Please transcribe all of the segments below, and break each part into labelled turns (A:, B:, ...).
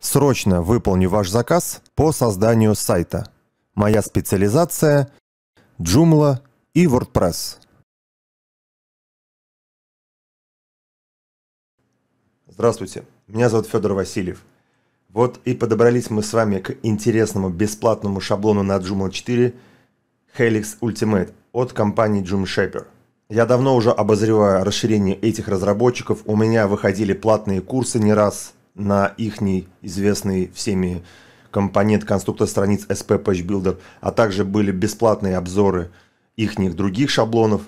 A: Срочно выполню ваш заказ по созданию сайта. Моя специализация – Joomla и WordPress. Здравствуйте, меня зовут Федор Васильев. Вот и подобрались мы с вами к интересному бесплатному шаблону на Joomla 4 Helix Ultimate от компании Joomshaper. Я давно уже обозреваю расширение этих разработчиков, у меня выходили платные курсы не раз – на ихний известный всеми компонент конструктор страниц SP Page Builder, а также были бесплатные обзоры ихних других шаблонов.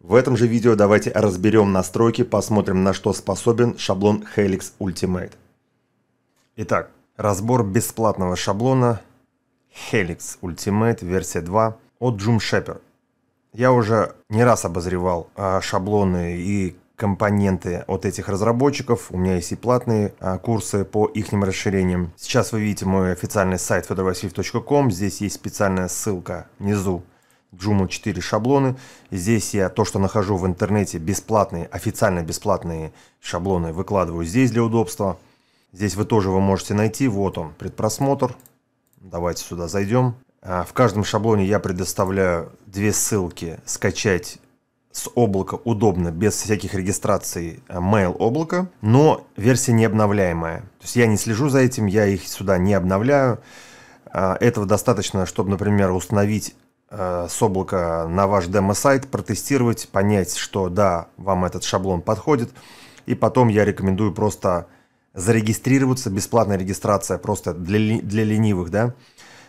A: В этом же видео давайте разберем настройки, посмотрим на что способен шаблон Helix Ultimate. Итак, разбор бесплатного шаблона Helix Ultimate версия 2 от Joom Shepard. Я уже не раз обозревал а, шаблоны и компоненты от этих разработчиков. У меня есть и платные а, курсы по их расширениям. Сейчас вы видите мой официальный сайт fedorvasiliev.com. Здесь есть специальная ссылка внизу Joomla 4 шаблоны. Здесь я то, что нахожу в интернете, бесплатные, официально бесплатные шаблоны выкладываю здесь для удобства. Здесь вы тоже вы можете найти. Вот он, предпросмотр. Давайте сюда зайдем. А, в каждом шаблоне я предоставляю две ссылки скачать с облака удобно, без всяких регистраций э, mail облака, но версия не обновляемая. То есть я не слежу за этим, я их сюда не обновляю. А, этого достаточно, чтобы, например, установить э, с облака на ваш демо-сайт, протестировать, понять, что да, вам этот шаблон подходит. И потом я рекомендую просто зарегистрироваться, бесплатная регистрация просто для, для ленивых, да,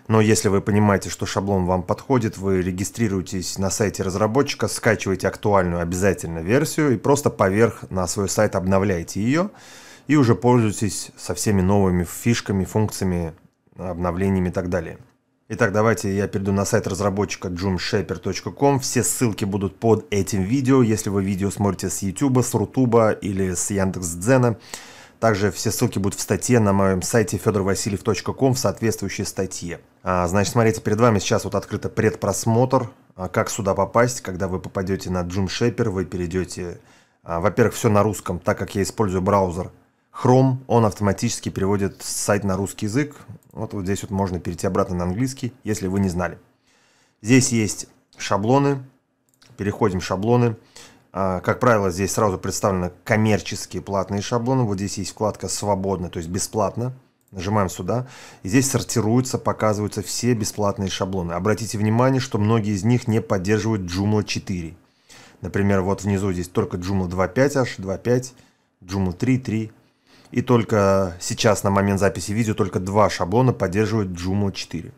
A: но если вы понимаете, что шаблон вам подходит, вы регистрируетесь на сайте разработчика, скачиваете актуальную обязательно версию и просто поверх на свой сайт обновляете ее и уже пользуетесь со всеми новыми фишками, функциями, обновлениями и так далее. Итак, давайте я перейду на сайт разработчика joomshaper.com. Все ссылки будут под этим видео, если вы видео смотрите с YouTube, с Рутуба или с Яндекс.Дзена. Дзена. Также все ссылки будут в статье на моем сайте fedorvasiliev.com в соответствующей статье. А, значит, смотрите, перед вами сейчас вот открыто предпросмотр, а, как сюда попасть, когда вы попадете на Джим Шейпер, вы перейдете, а, во-первых, все на русском, так как я использую браузер Chrome, он автоматически переводит сайт на русский язык. Вот, вот здесь вот можно перейти обратно на английский, если вы не знали. Здесь есть шаблоны, переходим в шаблоны. А, как правило, здесь сразу представлены коммерческие платные шаблоны. Вот здесь есть вкладка «Свободно», то есть «Бесплатно». Нажимаем сюда. И здесь сортируются, показываются все бесплатные шаблоны. Обратите внимание, что многие из них не поддерживают Joomla 4. Например, вот внизу здесь только Joomla 2.5 аж, 2.5, Joomla 3.3. И только сейчас, на момент записи видео, только два шаблона поддерживают Joomla 4.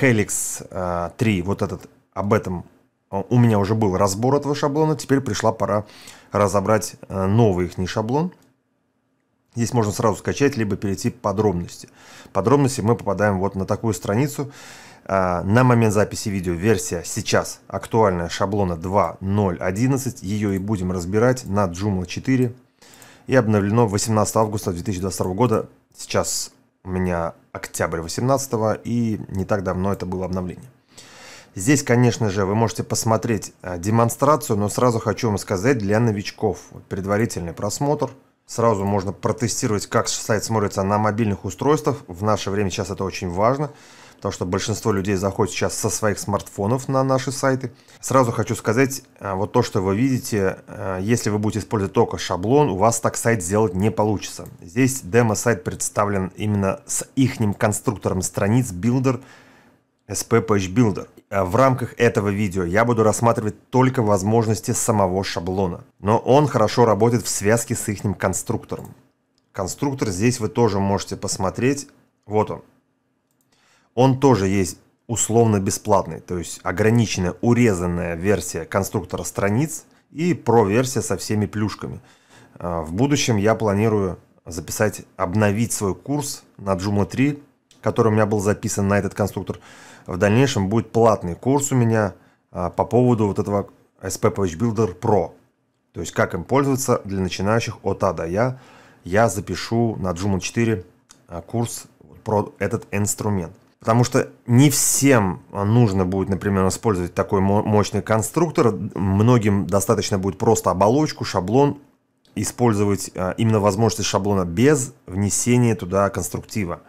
A: Helix 3, а, вот этот, об этом а, у меня уже был разбор этого шаблона, теперь пришла пора разобрать э, новый их шаблон. Здесь можно сразу скачать, либо перейти к подробности. Подробности мы попадаем вот на такую страницу. А, на момент записи видео версия сейчас актуальная шаблона 2.0.11. Ее и будем разбирать на Joomla 4. И обновлено 18 августа 2022 года. Сейчас у меня октябрь 18 и не так давно это было обновление. Здесь, конечно же, вы можете посмотреть а, демонстрацию, но сразу хочу вам сказать для новичков. Предварительный просмотр. Сразу можно протестировать, как сайт смотрится на мобильных устройствах. В наше время сейчас это очень важно, потому что большинство людей заходит сейчас со своих смартфонов на наши сайты. Сразу хочу сказать, а, вот то, что вы видите, а, если вы будете использовать только шаблон, у вас так сайт сделать не получится. Здесь демо-сайт представлен именно с ихним конструктором страниц Builder, SP Page Builder. Э, в рамках этого видео я буду рассматривать только возможности самого шаблона, но он хорошо работает в связке с их конструктором. Конструктор здесь вы тоже можете посмотреть, вот он. Он тоже есть условно бесплатный, то есть ограниченная, урезанная версия конструктора страниц и про-версия со всеми плюшками. Э, в будущем я планирую записать, обновить свой курс на Joomla 3, который у меня был записан на этот конструктор, в дальнейшем будет платный курс у меня а, по поводу вот этого SP Page Builder Pro. То есть как им пользоваться для начинающих от А до Я. Я запишу на Joomla 4 а, курс про этот инструмент. Потому что не всем а, нужно будет, например, использовать такой мощный конструктор. Многим достаточно будет просто оболочку, шаблон, использовать именно возможности шаблона без внесения туда конструктива.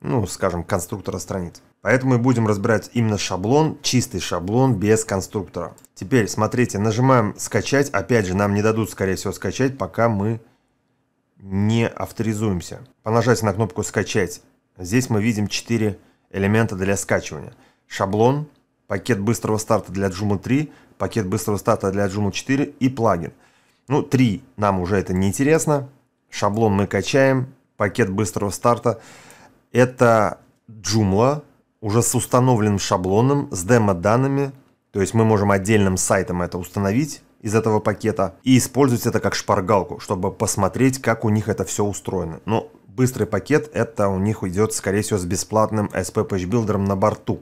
A: Ну, скажем, конструктора страниц. Поэтому мы будем разбирать именно шаблон, чистый шаблон без конструктора. Теперь, смотрите, нажимаем «Скачать». Опять же, нам не дадут, скорее всего, скачать, пока мы не авторизуемся. По нажатию на кнопку «Скачать» здесь мы видим 4 элемента для скачивания. Шаблон, пакет быстрого старта для Joomla 3, пакет быстрого старта для Joomla 4 и плагин. Ну, 3 нам уже это не интересно. Шаблон мы качаем, пакет быстрого старта. Это Joomla, уже с установленным шаблоном, с демо-данными, то есть мы можем отдельным сайтом это установить из этого пакета и использовать это как шпаргалку, чтобы посмотреть, как у них это все устроено. Но быстрый пакет это у них уйдет скорее всего, с бесплатным SP Page Builder на борту.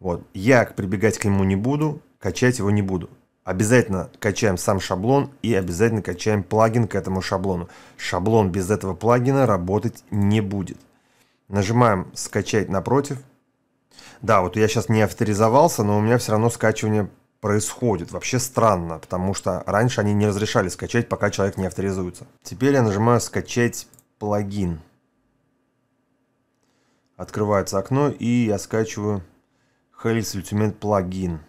A: Вот. Я прибегать к нему не буду, качать его не буду. Обязательно качаем сам шаблон и обязательно качаем плагин к этому шаблону. Шаблон без этого плагина работать не будет. Нажимаем «Скачать напротив». Да, вот я сейчас не авторизовался, но у меня все равно скачивание происходит. Вообще странно, потому что раньше они не разрешали скачать, пока человек не авторизуется. Теперь я нажимаю «Скачать плагин». Открывается окно, и я скачиваю Helix Ultimate плагин.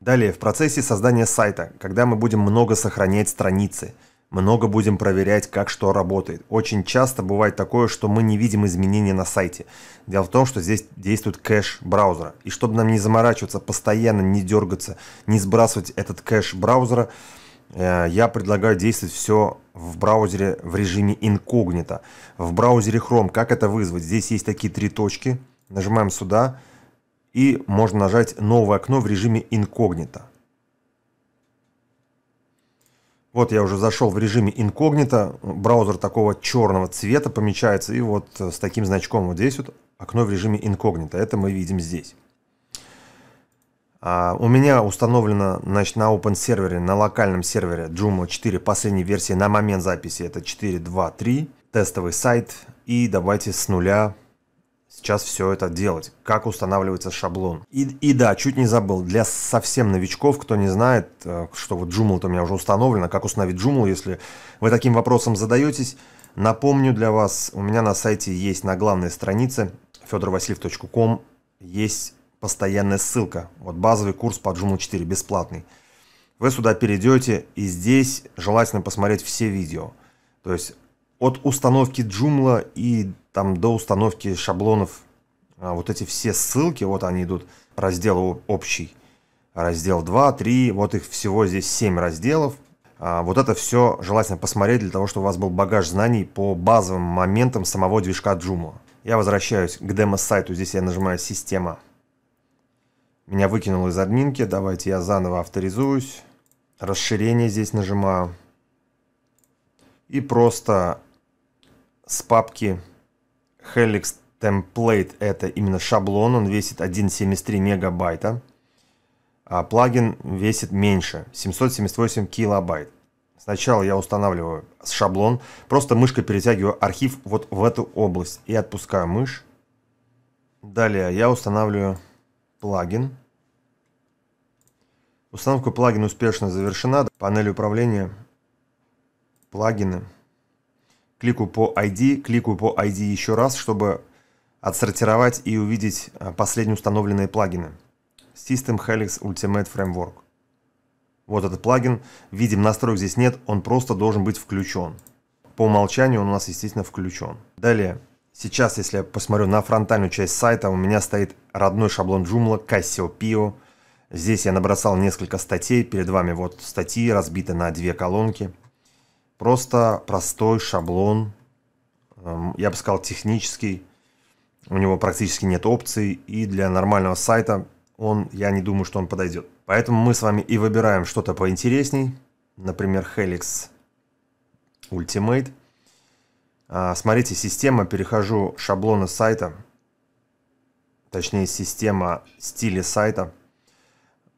A: Далее, в процессе создания сайта, когда мы будем много сохранять страницы – много будем проверять, как что работает. Очень часто бывает такое, что мы не видим изменения на сайте. Дело в том, что здесь действует кэш браузера. И чтобы нам не заморачиваться, постоянно не дергаться, не сбрасывать этот кэш браузера, э, я предлагаю действовать все в браузере в режиме инкогнито. В браузере Chrome, как это вызвать? Здесь есть такие три точки. Нажимаем сюда и можно нажать новое окно в режиме инкогнито. Вот я уже зашел в режиме инкогнито, браузер такого черного цвета помечается, и вот э, с таким значком вот здесь вот окно в режиме инкогнито, это мы видим здесь. А у меня установлено значит, на open сервере, на локальном сервере Joomla 4, последней версии на момент записи это 4.2.3, тестовый сайт, и давайте с нуля сейчас все это делать, как устанавливается шаблон. И, и да, чуть не забыл, для совсем новичков, кто не знает, э, что вот Joomla-то у меня уже установлено, как установить Joomla, если вы таким вопросом задаетесь, напомню для вас, у меня на сайте есть на главной странице fedorvasiliev.com есть постоянная ссылка, вот базовый курс по Joomla 4, бесплатный. Вы сюда перейдете, и здесь желательно посмотреть все видео. То есть от установки Joomla и там до установки шаблонов а, вот эти все ссылки, вот они идут, раздел общий, раздел 2, 3, вот их всего здесь 7 разделов. А, вот это все желательно посмотреть для того, чтобы у вас был багаж знаний по базовым моментам самого движка Joomla. Я возвращаюсь к демо-сайту, здесь я нажимаю «Система». Меня выкинуло из админки, давайте я заново авторизуюсь. Расширение здесь нажимаю. И просто с папки Helix Template это именно шаблон, он весит 1,73 мегабайта, а плагин весит меньше, 778 килобайт. Сначала я устанавливаю шаблон, просто мышкой перетягиваю архив вот в эту область и отпускаю мышь. Далее я устанавливаю плагин. Установка плагина успешно завершена. Панель управления, плагины кликаю по ID, кликаю по ID еще раз, чтобы отсортировать и увидеть а, последние установленные плагины. System Helix Ultimate Framework. Вот этот плагин. Видим, настроек здесь нет, он просто должен быть включен. По умолчанию он у нас, естественно, включен. Далее. Сейчас, если я посмотрю на фронтальную часть сайта, у меня стоит родной шаблон Joomla Cassiopeia. Здесь я набросал несколько статей. Перед вами вот статьи, разбиты на две колонки. Просто простой шаблон, эм, я бы сказал, технический. У него практически нет опций, и для нормального сайта он, я не думаю, что он подойдет. Поэтому мы с вами и выбираем что-то поинтересней, например, Helix Ultimate. А, смотрите, система, перехожу шаблоны сайта, точнее система стиля сайта.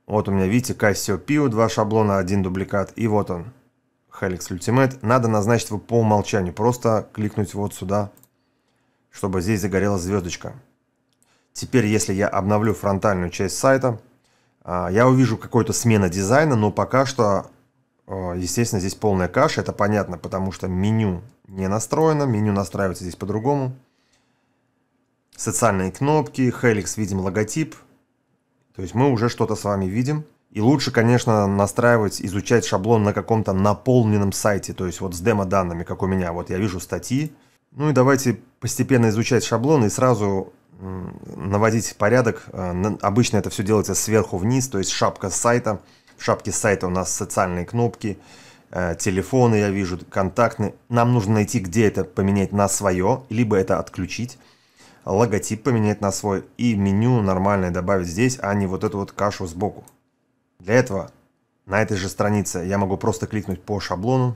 A: Вот у меня, видите, Cassiopeia, два шаблона, один дубликат, и вот он, Helix Ultimate. Надо назначить его по умолчанию. Просто кликнуть вот сюда, чтобы здесь загорелась звездочка. Теперь, если я обновлю фронтальную часть сайта, а, я увижу какую-то смену дизайна, но пока что, а, естественно, здесь полная каша. Это понятно, потому что меню не настроено, меню настраивается здесь по-другому. Социальные кнопки, Helix видим логотип. То есть мы уже что-то с вами видим. И лучше, конечно, настраивать, изучать шаблон на каком-то наполненном сайте, то есть вот с демо-данными, как у меня. Вот я вижу статьи, ну и давайте постепенно изучать шаблон и сразу наводить порядок. Э, обычно это все делается сверху вниз, то есть шапка сайта. В шапке сайта у нас социальные кнопки, э, телефоны я вижу, контактные. Нам нужно найти, где это поменять на свое, либо это отключить. Логотип поменять на свой и меню нормальное добавить здесь, а не вот эту вот кашу сбоку. Для этого на этой же странице я могу просто кликнуть по шаблону.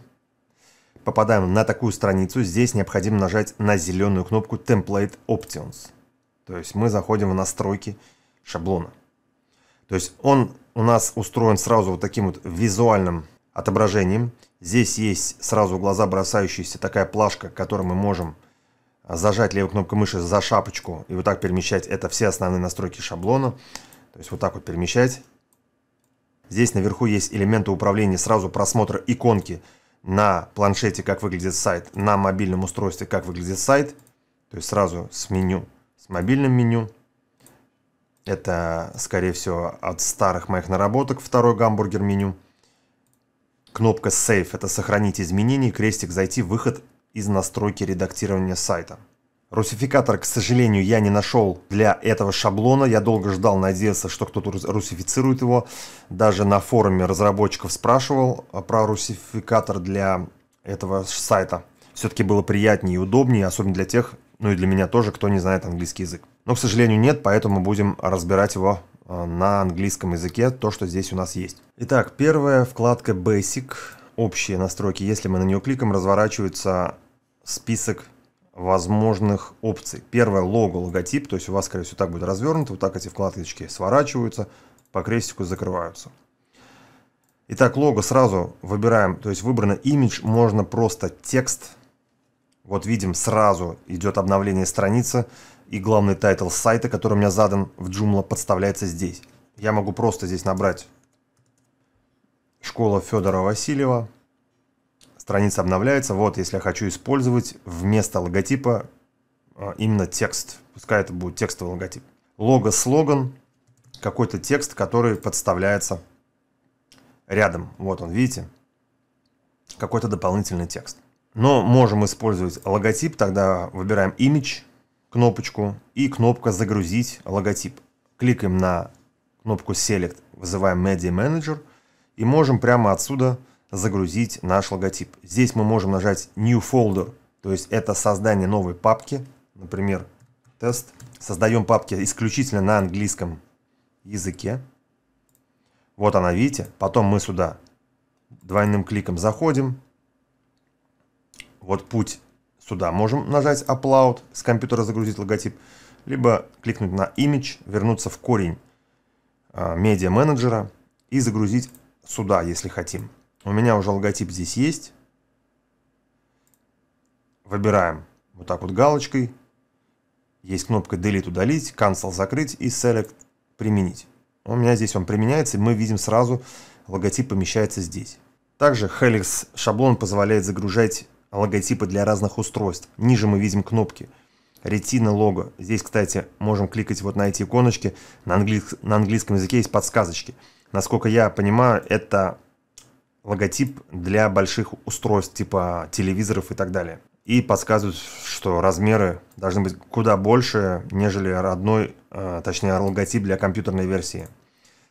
A: Попадаем на такую страницу. Здесь необходимо нажать на зеленую кнопку Template Options. То есть мы заходим в настройки шаблона. То есть он у нас устроен сразу вот таким вот визуальным отображением. Здесь есть сразу глаза бросающаяся такая плашка, которую мы можем а, зажать левой кнопкой мыши за шапочку и вот так перемещать. Это все основные настройки шаблона. То есть вот так вот перемещать. Здесь наверху есть элементы управления, сразу просмотр иконки на планшете, как выглядит сайт, на мобильном устройстве, как выглядит сайт. То есть сразу с меню, с мобильным меню. Это, скорее всего, от старых моих наработок второй гамбургер меню. Кнопка Save – это сохранить изменения, крестик «Зайти», выход из настройки редактирования сайта. Русификатор, к сожалению, я не нашел для этого шаблона. Я долго ждал, надеялся, что кто-то русифицирует его. Даже на форуме разработчиков спрашивал а, про русификатор для этого сайта. Все-таки было приятнее и удобнее, особенно для тех, ну и для меня тоже, кто не знает английский язык. Но, к сожалению, нет, поэтому будем разбирать его а, на английском языке, то, что здесь у нас есть. Итак, первая вкладка Basic, общие настройки. Если мы на нее кликаем, разворачивается список возможных опций. Первое – лого, логотип, то есть у вас, скорее всего, так будет развернуто, вот так эти вкладочки сворачиваются, по крестику закрываются. Итак, лого сразу выбираем, то есть выбрано имидж, можно просто текст. Вот видим, сразу идет обновление страницы, и главный тайтл сайта, который у меня задан в Joomla, подставляется здесь. Я могу просто здесь набрать «Школа Федора Васильева», страница обновляется. Вот, если я хочу использовать вместо логотипа а, именно текст. Пускай это будет текстовый логотип. Лого, слоган, какой-то текст, который подставляется рядом. Вот он, видите? Какой-то дополнительный текст. Но можем использовать логотип, тогда выбираем image, кнопочку и кнопка загрузить логотип. Кликаем на кнопку select, вызываем media manager и можем прямо отсюда загрузить наш логотип. Здесь мы можем нажать New Folder, то есть это создание новой папки, например, тест. Создаем папки исключительно на английском языке. Вот она, видите? Потом мы сюда двойным кликом заходим. Вот путь сюда. Можем нажать Upload, с компьютера загрузить логотип, либо кликнуть на Image, вернуться в корень медиа-менеджера и загрузить сюда, если хотим. У меня уже логотип здесь есть. Выбираем вот так вот галочкой. Есть кнопка Delete удалить, Cancel закрыть и Select применить. У меня здесь он применяется, и мы видим сразу, логотип помещается здесь. Также Helix шаблон позволяет загружать логотипы для разных устройств. Ниже мы видим кнопки Retina лого. Здесь, кстати, можем кликать вот на эти иконочки. На, английс на английском языке есть подсказочки. Насколько я понимаю, это логотип для больших устройств, типа телевизоров и так далее. И подсказывают, что размеры должны быть куда больше, нежели родной, э, точнее, логотип для компьютерной версии.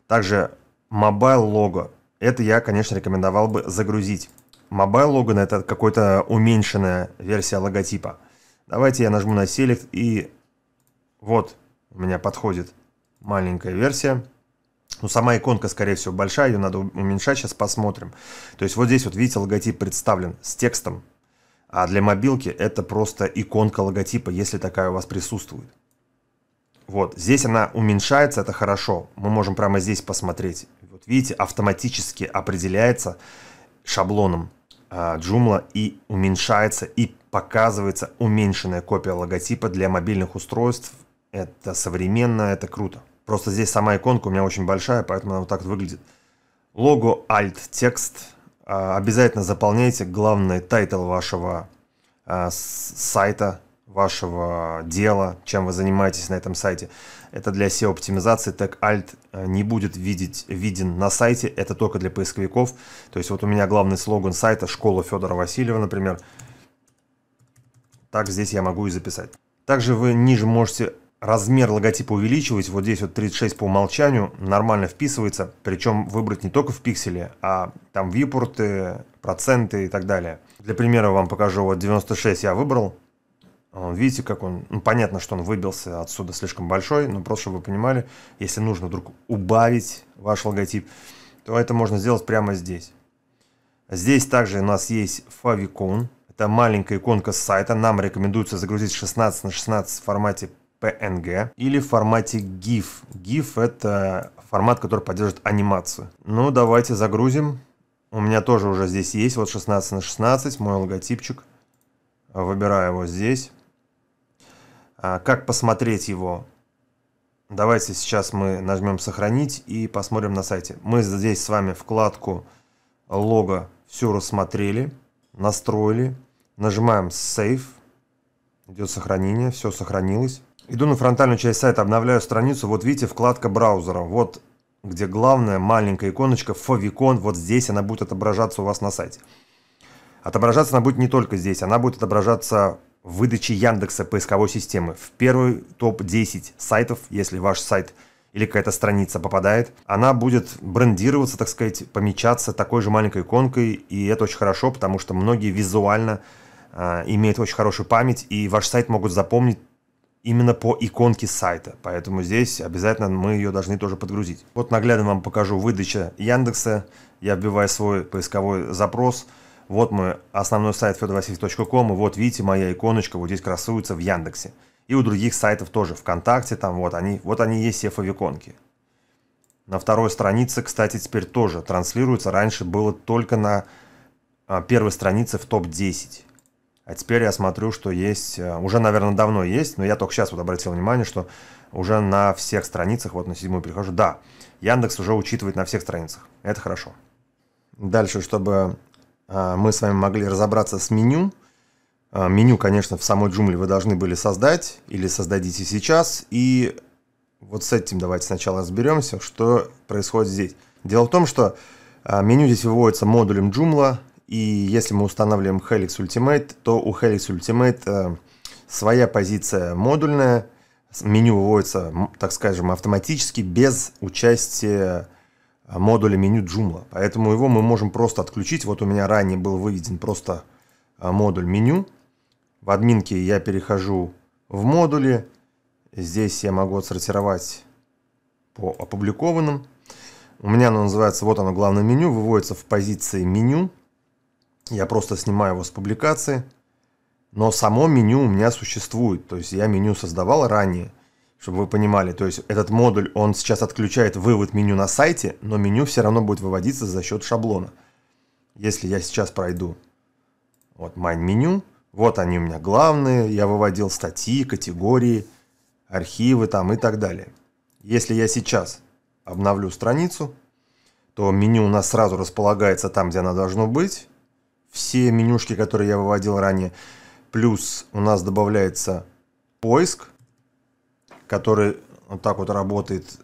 A: Также Mobile лого. Это я, конечно, рекомендовал бы загрузить. Mobile лого это какая-то уменьшенная версия логотипа. Давайте я нажму на Select и вот у меня подходит маленькая версия. Ну, сама иконка, скорее всего, большая, ее надо уменьшать, сейчас посмотрим. То есть вот здесь вот, видите, логотип представлен с текстом, а для мобилки это просто иконка логотипа, если такая у вас присутствует. Вот, здесь она уменьшается, это хорошо. Мы можем прямо здесь посмотреть. Вот видите, автоматически определяется шаблоном э, а, Joomla и уменьшается, и показывается уменьшенная копия логотипа для мобильных устройств. Это современно, это круто. Просто здесь сама иконка у меня очень большая, поэтому она вот так вот выглядит. Лого, alt, текст. А, обязательно заполняйте главный тайтл вашего а, сайта, вашего дела, чем вы занимаетесь на этом сайте. Это для SEO-оптимизации. Тег alt а, не будет видеть, виден на сайте, это только для поисковиков. То есть вот у меня главный слоган сайта «Школа Федора Васильева», например. Так здесь я могу и записать. Также вы ниже можете размер логотипа увеличивать, вот здесь вот 36 по умолчанию нормально вписывается, причем выбрать не только в пикселе, а там випорты проценты и так далее. Для примера вам покажу, вот 96 я выбрал, видите, как он, ну понятно, что он выбился отсюда слишком большой, но просто чтобы вы понимали, если нужно вдруг убавить ваш логотип, то это можно сделать прямо здесь. Здесь также у нас есть favicon, это маленькая иконка сайта, нам рекомендуется загрузить 16 на 16 в формате PNG или в формате GIF. GIF это формат, который поддерживает анимацию. Ну, давайте загрузим. У меня тоже уже здесь есть, вот 16 на 16, мой логотипчик. Выбираю его здесь. А, как посмотреть его? Давайте сейчас мы нажмем «Сохранить» и посмотрим на сайте. Мы здесь с вами вкладку «Лого» все рассмотрели, настроили. Нажимаем «Save». Идет сохранение, все сохранилось. Иду на фронтальную часть сайта, обновляю страницу. Вот видите, вкладка браузера. Вот где главная маленькая иконочка favicon. Вот здесь она будет отображаться у вас на сайте. Отображаться она будет не только здесь. Она будет отображаться в выдаче Яндекса поисковой системы. В первый топ-10 сайтов, если ваш сайт или какая-то страница попадает, она будет брендироваться, так сказать, помечаться такой же маленькой иконкой. И это очень хорошо, потому что многие визуально а, имеют очень хорошую память, и ваш сайт могут запомнить именно по иконке сайта. Поэтому здесь обязательно мы ее должны тоже подгрузить. Вот наглядно вам покажу выдача Яндекса. Я вбиваю свой поисковой запрос. Вот мой основной сайт fedorvasильев.com. И вот видите, моя иконочка вот здесь красуется в Яндексе. И у других сайтов тоже. ВКонтакте там вот они. Вот они есть все фавиконки. На второй странице, кстати, теперь тоже транслируется. Раньше было только на а, первой странице в топ-10. А теперь я смотрю, что есть, э, уже, наверное, давно есть, но я только сейчас вот обратил внимание, что уже на всех страницах, вот на седьмую перехожу, да, Яндекс уже учитывает на всех страницах. Это хорошо. Дальше, чтобы э, мы с вами могли разобраться с меню, э, меню, конечно, в самой Джумле вы должны были создать или создадите сейчас. И вот с этим давайте сначала разберемся, что происходит здесь. Дело в том, что меню здесь выводится модулем Joomla. И если мы устанавливаем Helix Ultimate, то у Helix Ultimate э, своя позиция модульная, меню выводится, так скажем, автоматически, без участия э, модуля меню Joomla. Поэтому его мы можем просто отключить. Вот у меня ранее был выведен просто э, модуль меню. В админке я перехожу в модули. Здесь я могу отсортировать по опубликованным. У меня оно называется, вот оно главное меню, выводится в позиции меню. Я просто снимаю его с публикации. Но само меню у меня существует. То есть я меню создавал ранее, чтобы вы понимали. То есть этот модуль, он сейчас отключает вывод меню на сайте, но меню все равно будет выводиться за счет шаблона. Если я сейчас пройду вот майн меню, вот они у меня главные, я выводил статьи, категории, архивы там и так далее. Если я сейчас обновлю страницу, то меню у нас сразу располагается там, где оно должно быть все менюшки, которые я выводил ранее. Плюс у нас добавляется поиск, который вот так вот работает.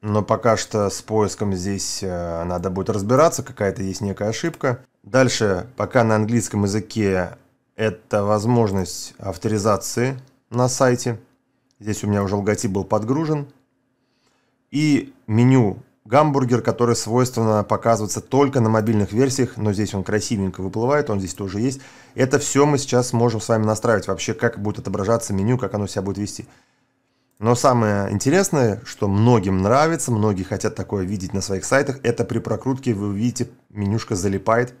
A: Но пока что с поиском здесь э, надо будет разбираться, какая-то есть некая ошибка. Дальше, пока на английском языке, это возможность авторизации на сайте. Здесь у меня уже логотип был подгружен. И меню Гамбургер, который свойственно показываться только на мобильных версиях, но здесь он красивенько выплывает, он здесь тоже есть. Это все мы сейчас можем с вами настраивать, вообще как будет отображаться меню, как оно себя будет вести. Но самое интересное, что многим нравится, многие хотят такое видеть на своих сайтах, это при прокрутке вы видите, менюшка залипает.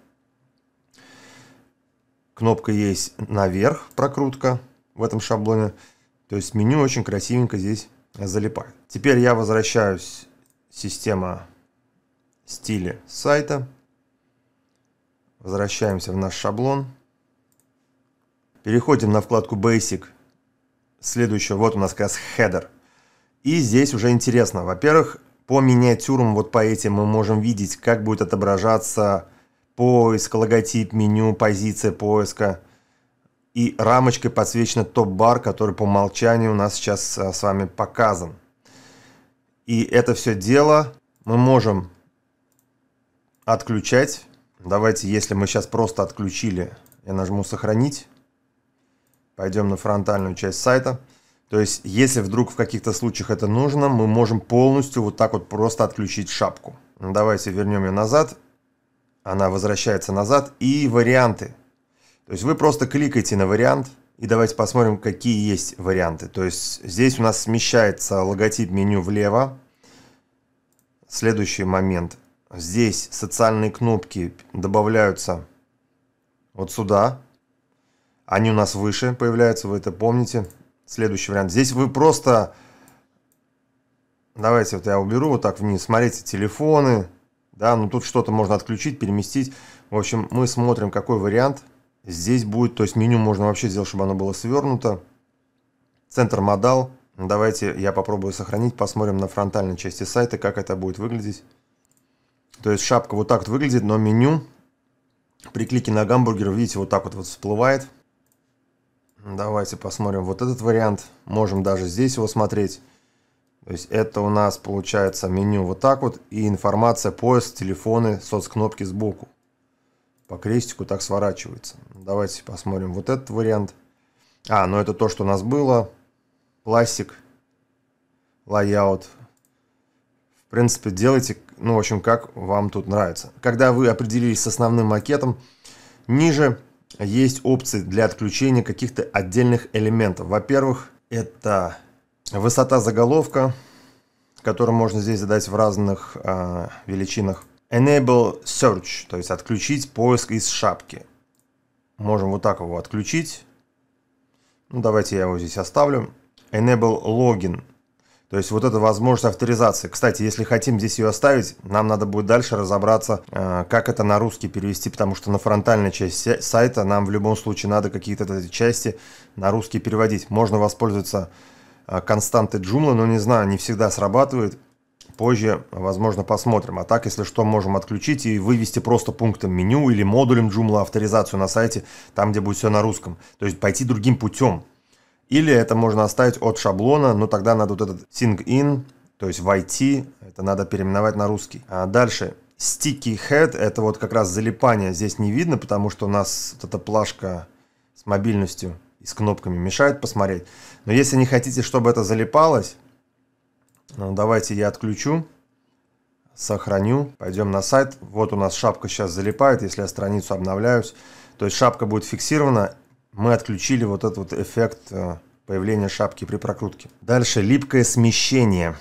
A: Кнопка есть наверх, прокрутка в этом шаблоне. То есть меню очень красивенько здесь залипает. Теперь я возвращаюсь система стиля сайта. Возвращаемся в наш шаблон. Переходим на вкладку Basic. Следующее. вот у нас как раз Header. И здесь уже интересно. Во-первых, по миниатюрам, вот по этим мы можем видеть, как будет отображаться поиск, логотип, меню, позиция поиска. И рамочкой подсвечен топ-бар, который по умолчанию у нас сейчас а, с вами показан. И это все дело мы можем отключать. Давайте, если мы сейчас просто отключили, я нажму «Сохранить». Пойдем на фронтальную часть сайта. То есть, если вдруг в каких-то случаях это нужно, мы можем полностью вот так вот просто отключить шапку. Ну, давайте вернем ее назад. Она возвращается назад. И варианты. То есть, вы просто кликаете на вариант – и давайте посмотрим, какие есть варианты. То есть здесь у нас смещается логотип меню влево. Следующий момент. Здесь социальные кнопки добавляются вот сюда. Они у нас выше появляются, вы это помните. Следующий вариант. Здесь вы просто... Давайте вот я уберу вот так вниз. Смотрите, телефоны. Да, ну тут что-то можно отключить, переместить. В общем, мы смотрим, какой вариант... Здесь будет, то есть меню можно вообще сделать, чтобы оно было свернуто. Центр модал. Давайте я попробую сохранить, посмотрим на фронтальной части сайта, как это будет выглядеть. То есть шапка вот так вот выглядит, но меню при клике на гамбургер, видите, вот так вот, вот всплывает. Давайте посмотрим вот этот вариант. Можем даже здесь его смотреть. То есть это у нас получается меню вот так вот и информация, поиск, телефоны, соцкнопки сбоку по крестику так сворачивается. Давайте посмотрим вот этот вариант. А, ну это то, что у нас было. Пластик, лайаут. В принципе, делайте, ну, в общем, как вам тут нравится. Когда вы определились с основным макетом, ниже есть опции для отключения каких-то отдельных элементов. Во-первых, это высота заголовка, которую можно здесь задать в разных э, величинах. Enable Search, то есть отключить поиск из шапки. Можем вот так его отключить. Ну, давайте я его здесь оставлю. Enable Login. То есть вот эта возможность авторизации. Кстати, если хотим здесь ее оставить, нам надо будет дальше разобраться, э, как это на русский перевести, потому что на фронтальной части сайта нам в любом случае надо какие-то эти части на русский переводить. Можно воспользоваться э, константы Joomla, но не знаю, не всегда срабатывает позже, возможно, посмотрим. А так, если что, можем отключить и вывести просто пунктом меню или модулем Joomla авторизацию на сайте, там, где будет все на русском. То есть пойти другим путем. Или это можно оставить от шаблона, но тогда надо вот этот sync in, то есть войти, это надо переименовать на русский. А дальше, sticky head, это вот как раз залипание здесь не видно, потому что у нас вот эта плашка с мобильностью и с кнопками мешает посмотреть. Но если не хотите, чтобы это залипалось, ну, давайте я отключу, сохраню, пойдем на сайт. Вот у нас шапка сейчас залипает, если я страницу обновляюсь. То есть шапка будет фиксирована. Мы отключили вот этот вот эффект э, появления шапки при прокрутке. Дальше липкое смещение.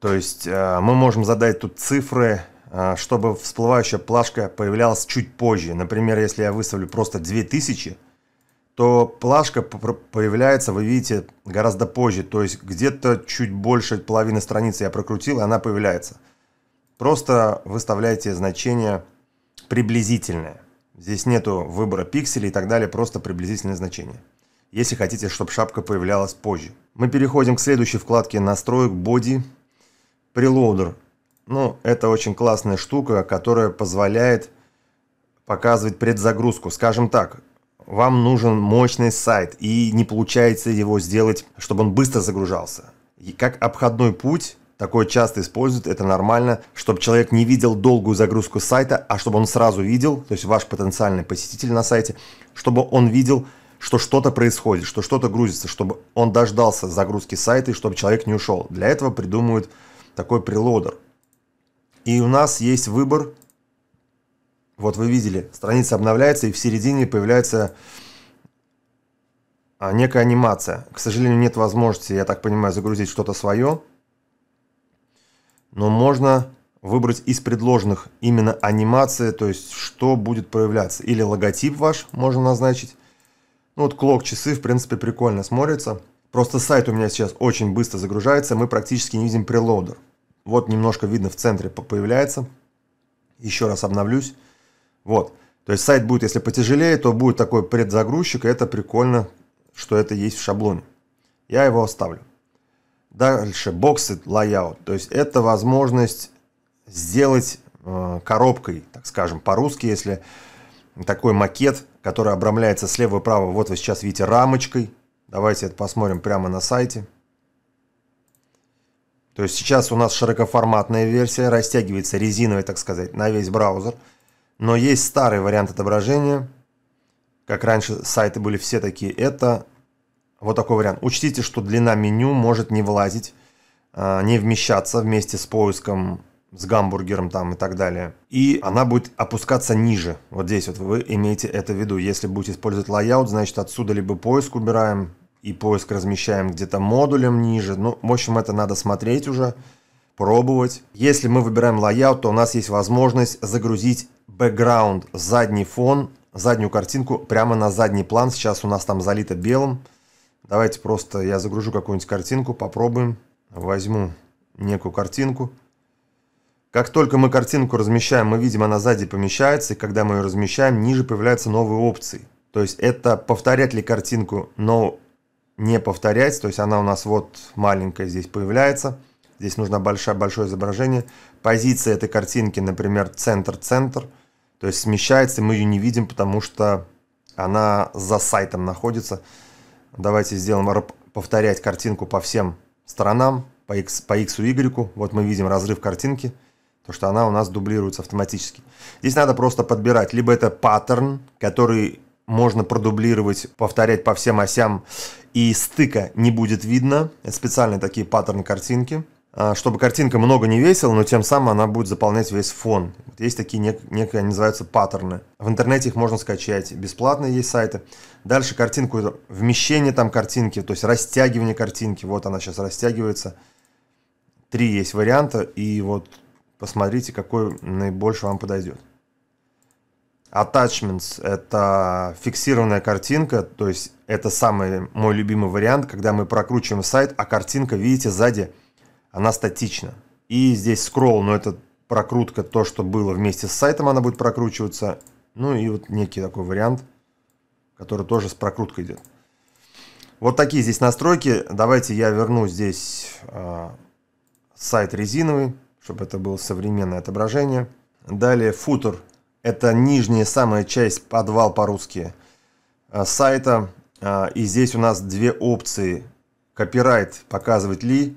A: То есть э, мы можем задать тут цифры, э, чтобы всплывающая плашка появлялась чуть позже. Например, если я выставлю просто 2000, то плашка появляется, вы видите, гораздо позже. То есть где-то чуть больше половины страницы я прокрутил, и она появляется. Просто выставляйте значение приблизительное. Здесь нету выбора пикселей и так далее, просто приблизительное значение. Если хотите, чтобы шапка появлялась позже. Мы переходим к следующей вкладке настроек Body Preloader. Ну, это очень классная штука, которая позволяет показывать предзагрузку. Скажем так, вам нужен мощный сайт, и не получается его сделать, чтобы он быстро загружался. И как обходной путь Такое часто используют, это нормально, чтобы человек не видел долгую загрузку сайта, а чтобы он сразу видел, то есть ваш потенциальный посетитель на сайте, чтобы он видел, что что-то происходит, что что-то грузится, чтобы он дождался загрузки сайта и чтобы человек не ушел. Для этого придумывают такой прелодер. И у нас есть выбор вот вы видели, страница обновляется, и в середине появляется а, некая анимация. К сожалению, нет возможности, я так понимаю, загрузить что-то свое. Но можно выбрать из предложенных именно анимации, то есть что будет проявляться. Или логотип ваш можно назначить. Ну вот клок часы, в принципе, прикольно смотрится. Просто сайт у меня сейчас очень быстро загружается, мы практически не видим прелоудер. Вот немножко видно в центре появляется. Еще раз обновлюсь. Вот. То есть сайт будет, если потяжелее, то будет такой предзагрузчик, и это прикольно, что это есть в шаблоне. Я его оставлю. Дальше, боксы layout. То есть это возможность сделать э, коробкой, так скажем, по-русски, если такой макет, который обрамляется слева и вправо. Вот вы сейчас видите рамочкой. Давайте это посмотрим прямо на сайте. То есть сейчас у нас широкоформатная версия, растягивается резиновой, так сказать, на весь браузер – но есть старый вариант отображения. Как раньше сайты были все такие. Это вот такой вариант. Учтите, что длина меню может не влазить, а, не вмещаться вместе с поиском с гамбургером там и так далее. И она будет опускаться ниже. Вот здесь вот вы имеете это в виду. Если будете использовать layout, значит отсюда либо поиск убираем, и поиск размещаем где-то модулем ниже. Ну, в общем, это надо смотреть уже, пробовать. Если мы выбираем layout, то у нас есть возможность загрузить бэкграунд, задний фон, заднюю картинку прямо на задний план. Сейчас у нас там залито белым. Давайте просто я загружу какую-нибудь картинку, попробуем. Возьму некую картинку. Как только мы картинку размещаем, мы видим, она сзади помещается, и когда мы ее размещаем, ниже появляются новые опции. То есть это повторять ли картинку, но не повторять. То есть она у нас вот маленькая здесь появляется. Здесь нужно большое, большое изображение. Позиция этой картинки, например, центр-центр. То есть смещается, мы ее не видим, потому что она за сайтом находится. Давайте сделаем повторять картинку по всем сторонам, по x, по x y. Вот мы видим разрыв картинки, то что она у нас дублируется автоматически. Здесь надо просто подбирать, либо это паттерн, который можно продублировать, повторять по всем осям, и стыка не будет видно. Это специальные такие паттерны картинки. А, чтобы картинка много не весила, но тем самым она будет заполнять весь фон. Есть такие нек- некие, они называются паттерны. В интернете их можно скачать, бесплатные есть сайты. Дальше картинку, вмещение там картинки, то есть растягивание картинки. Вот она сейчас растягивается. Три есть варианта, и вот посмотрите, какой наибольше вам подойдет. Attachments – это фиксированная картинка, то есть это самый мой любимый вариант, когда мы прокручиваем сайт, а картинка, видите, сзади – она статична. И здесь скролл, но это прокрутка, то, что было вместе с сайтом, она будет прокручиваться. Ну и вот некий такой вариант, который тоже с прокруткой идет. Вот такие здесь настройки. Давайте я верну здесь э, сайт резиновый, чтобы это было современное отображение. Далее футер. Это нижняя самая часть, подвал по-русски, э, сайта. Э, и здесь у нас две опции. Копирайт показывать ли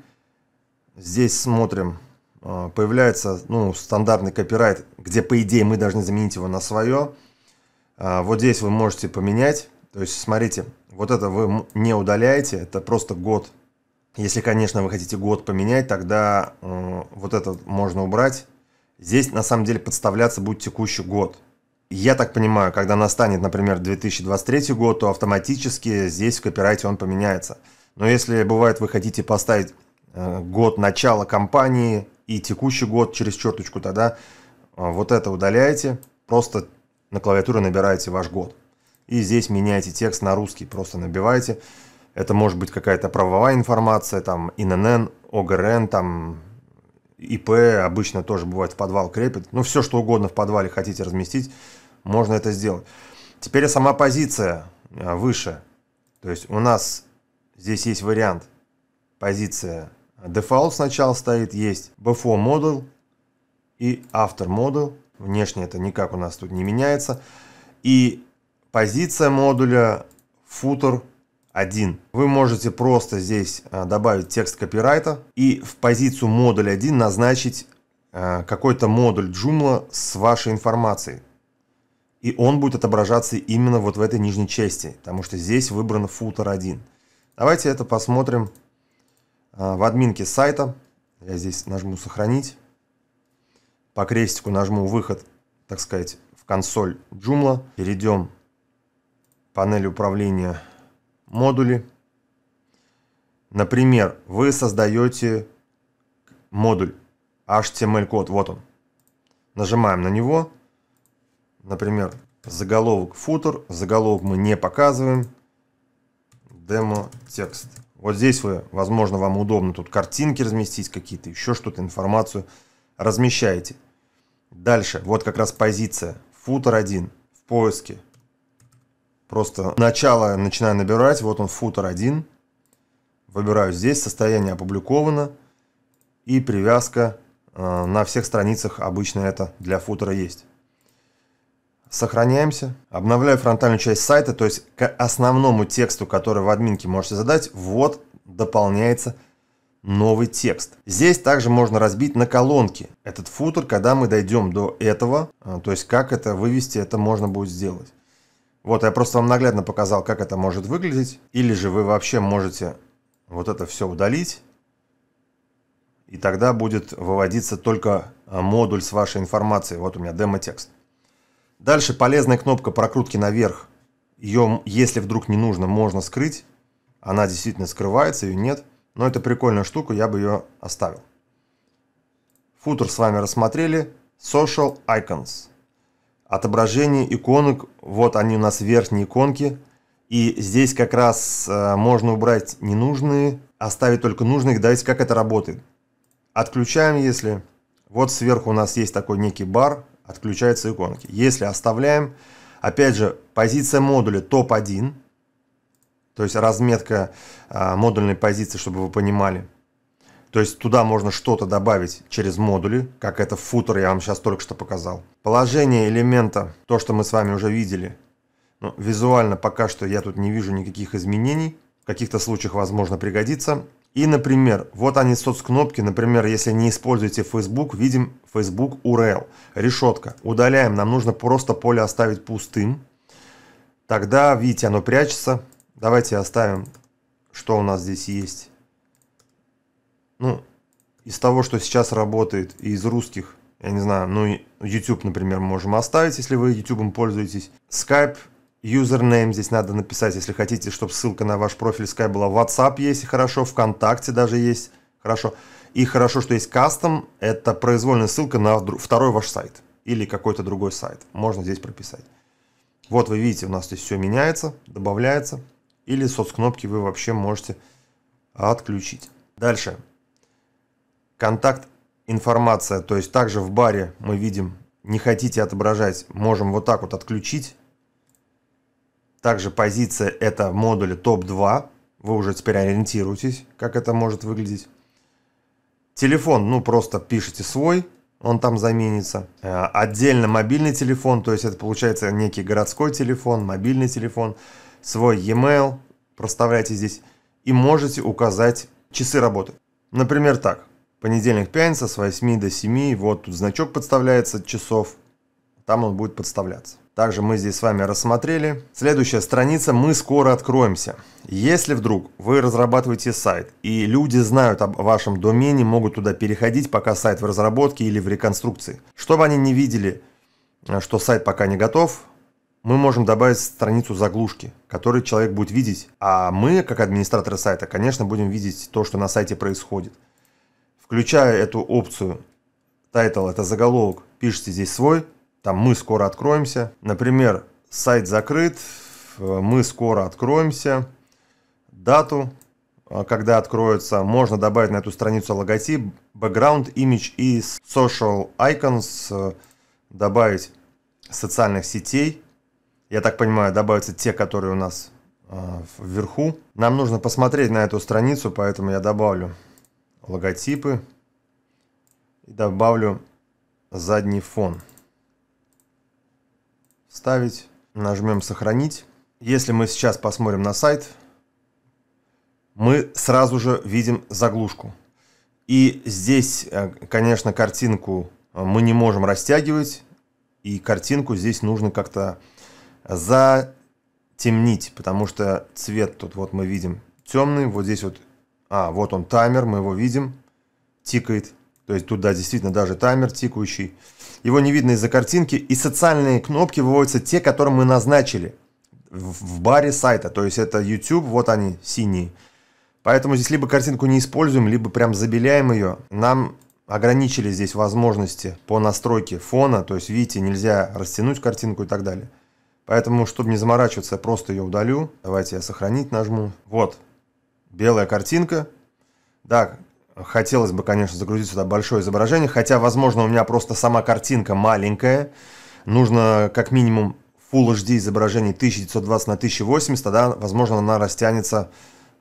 A: Здесь смотрим, а, появляется ну, стандартный копирайт, где, по идее, мы должны заменить его на свое. А, вот здесь вы можете поменять. То есть, смотрите, вот это вы не удаляете, это просто год. Если, конечно, вы хотите год поменять, тогда а, вот это можно убрать. Здесь, на самом деле, подставляться будет текущий год. Я так понимаю, когда настанет, например, 2023 год, то автоматически здесь в копирайте он поменяется. Но если бывает вы хотите поставить Э, год начала компании и текущий год через черточку, тогда э, вот это удаляете, просто на клавиатуре набираете ваш год. И здесь меняете текст на русский, просто набиваете. Это может быть какая-то правовая информация, там ИНН, ОГРН, там ИП обычно тоже бывает в подвал крепит. Ну, все, что угодно в подвале хотите разместить, можно это сделать. Теперь сама позиция э, выше. То есть у нас здесь есть вариант. Позиция Default сначала стоит, есть before model и after model. Внешне это никак у нас тут не меняется. И позиция модуля footer 1. Вы можете просто здесь а, добавить текст копирайта и в позицию модуль 1 назначить а, какой-то модуль Joomla с вашей информацией. И он будет отображаться именно вот в этой нижней части, потому что здесь выбран footer 1. Давайте это посмотрим а, в админке сайта. Я здесь нажму «Сохранить». По крестику нажму «Выход», так сказать, в консоль Joomla. Перейдем в панель управления модули. Например, вы создаете модуль HTML-код. Вот он. Нажимаем на него. Например, заголовок футер. Заголовок мы не показываем. Демо-текст. Вот здесь вы, возможно, вам удобно тут картинки разместить какие-то, еще что-то, информацию размещаете. Дальше, вот как раз позиция. Футер 1 в поиске. Просто начало начинаю набирать, вот он футер 1. Выбираю здесь, состояние опубликовано. И привязка э, на всех страницах обычно это для футера есть. Сохраняемся. Обновляю фронтальную часть сайта, то есть к основному тексту, который в админке можете задать, вот дополняется новый текст. Здесь также можно разбить на колонки этот футер, когда мы дойдем до этого, а, то есть как это вывести, это можно будет сделать. Вот, я просто вам наглядно показал, как это может выглядеть. Или же вы вообще можете вот это все удалить, и тогда будет выводиться только а, модуль с вашей информацией. Вот у меня демо-текст. Дальше полезная кнопка прокрутки наверх. Ее, если вдруг не нужно, можно скрыть. Она действительно скрывается, ее нет. Но это прикольная штука, я бы ее оставил. Футер с вами рассмотрели. Social Icons. Отображение иконок. Вот они у нас верхние иконки. И здесь как раз э, можно убрать ненужные, оставить только нужных. Давайте, как это работает. Отключаем, если... Вот сверху у нас есть такой некий бар отключаются иконки. Если оставляем, опять же, позиция модуля топ-1, то есть разметка э, модульной позиции, чтобы вы понимали. То есть туда можно что-то добавить через модули, как это футер я вам сейчас только что показал. Положение элемента, то, что мы с вами уже видели. Ну, визуально пока что я тут не вижу никаких изменений. В каких-то случаях, возможно, пригодится. И, например, вот они соцкнопки, например, если не используете Facebook, видим Facebook URL, решетка. Удаляем, нам нужно просто поле оставить пустым. Тогда, видите, оно прячется. Давайте оставим, что у нас здесь есть. Ну, из того, что сейчас работает, и из русских, я не знаю, ну, YouTube, например, можем оставить, если вы YouTube пользуетесь. Skype Юзернейм здесь надо написать, если хотите, чтобы ссылка на ваш профиль Sky была. WhatsApp есть хорошо, ВКонтакте даже есть хорошо. И хорошо, что есть кастом, это произвольная ссылка на второй ваш сайт или какой-то другой сайт. Можно здесь прописать. Вот вы видите, у нас здесь все меняется, добавляется. Или соцкнопки вы вообще можете отключить. Дальше. Контакт информация. То есть также в баре мы видим, не хотите отображать, можем вот так вот отключить также позиция это модули топ-2. Вы уже теперь ориентируетесь, как это может выглядеть. Телефон, ну просто пишите свой, он там заменится. Э, отдельно мобильный телефон, то есть это получается некий городской телефон, мобильный телефон, свой e-mail, проставляйте здесь и можете указать часы работы. Например, так. Понедельник, пятница с 8 до 7, вот тут значок подставляется часов, там он будет подставляться. Также мы здесь с вами рассмотрели. Следующая страница «Мы скоро откроемся». Если вдруг вы разрабатываете сайт, и люди знают об вашем домене, могут туда переходить, пока сайт в разработке или в реконструкции. Чтобы они не видели, э, что сайт пока не готов, мы можем добавить страницу заглушки, которую человек будет видеть. А мы, как администраторы сайта, конечно, будем видеть то, что на сайте происходит. Включая эту опцию, тайтл – это заголовок, пишите здесь свой – там мы скоро откроемся. Например, сайт закрыт, э, мы скоро откроемся. Дату, э, когда откроется, можно добавить на эту страницу логотип, background, image и social icons, э, добавить социальных сетей. Я так понимаю, добавятся те, которые у нас вверху. Нам нужно посмотреть на эту страницу, поэтому я добавлю логотипы и добавлю задний фон ставить нажмем сохранить. Если мы сейчас посмотрим на сайт, мы сразу же видим заглушку. И здесь, э, конечно, картинку э, мы не можем растягивать, и картинку здесь нужно как-то затемнить, потому что цвет тут вот мы видим темный, вот здесь вот, а, вот он таймер, мы его видим, тикает, то есть тут, да, действительно даже таймер тикающий, его не видно из-за картинки, и социальные кнопки выводятся те, которые мы назначили в баре сайта, то есть это YouTube, вот они, синие. Поэтому здесь либо картинку не используем, либо прям забеляем ее. Нам ограничили здесь возможности по настройке фона, то есть, видите, нельзя растянуть картинку и так далее. Поэтому, чтобы не заморачиваться, я просто ее удалю. Давайте я сохранить нажму. Вот, белая картинка. Да, Хотелось бы, конечно, загрузить сюда большое изображение, хотя, возможно, у меня просто сама картинка маленькая. Нужно как минимум Full HD изображение 1920 на 1080, тогда, возможно, она растянется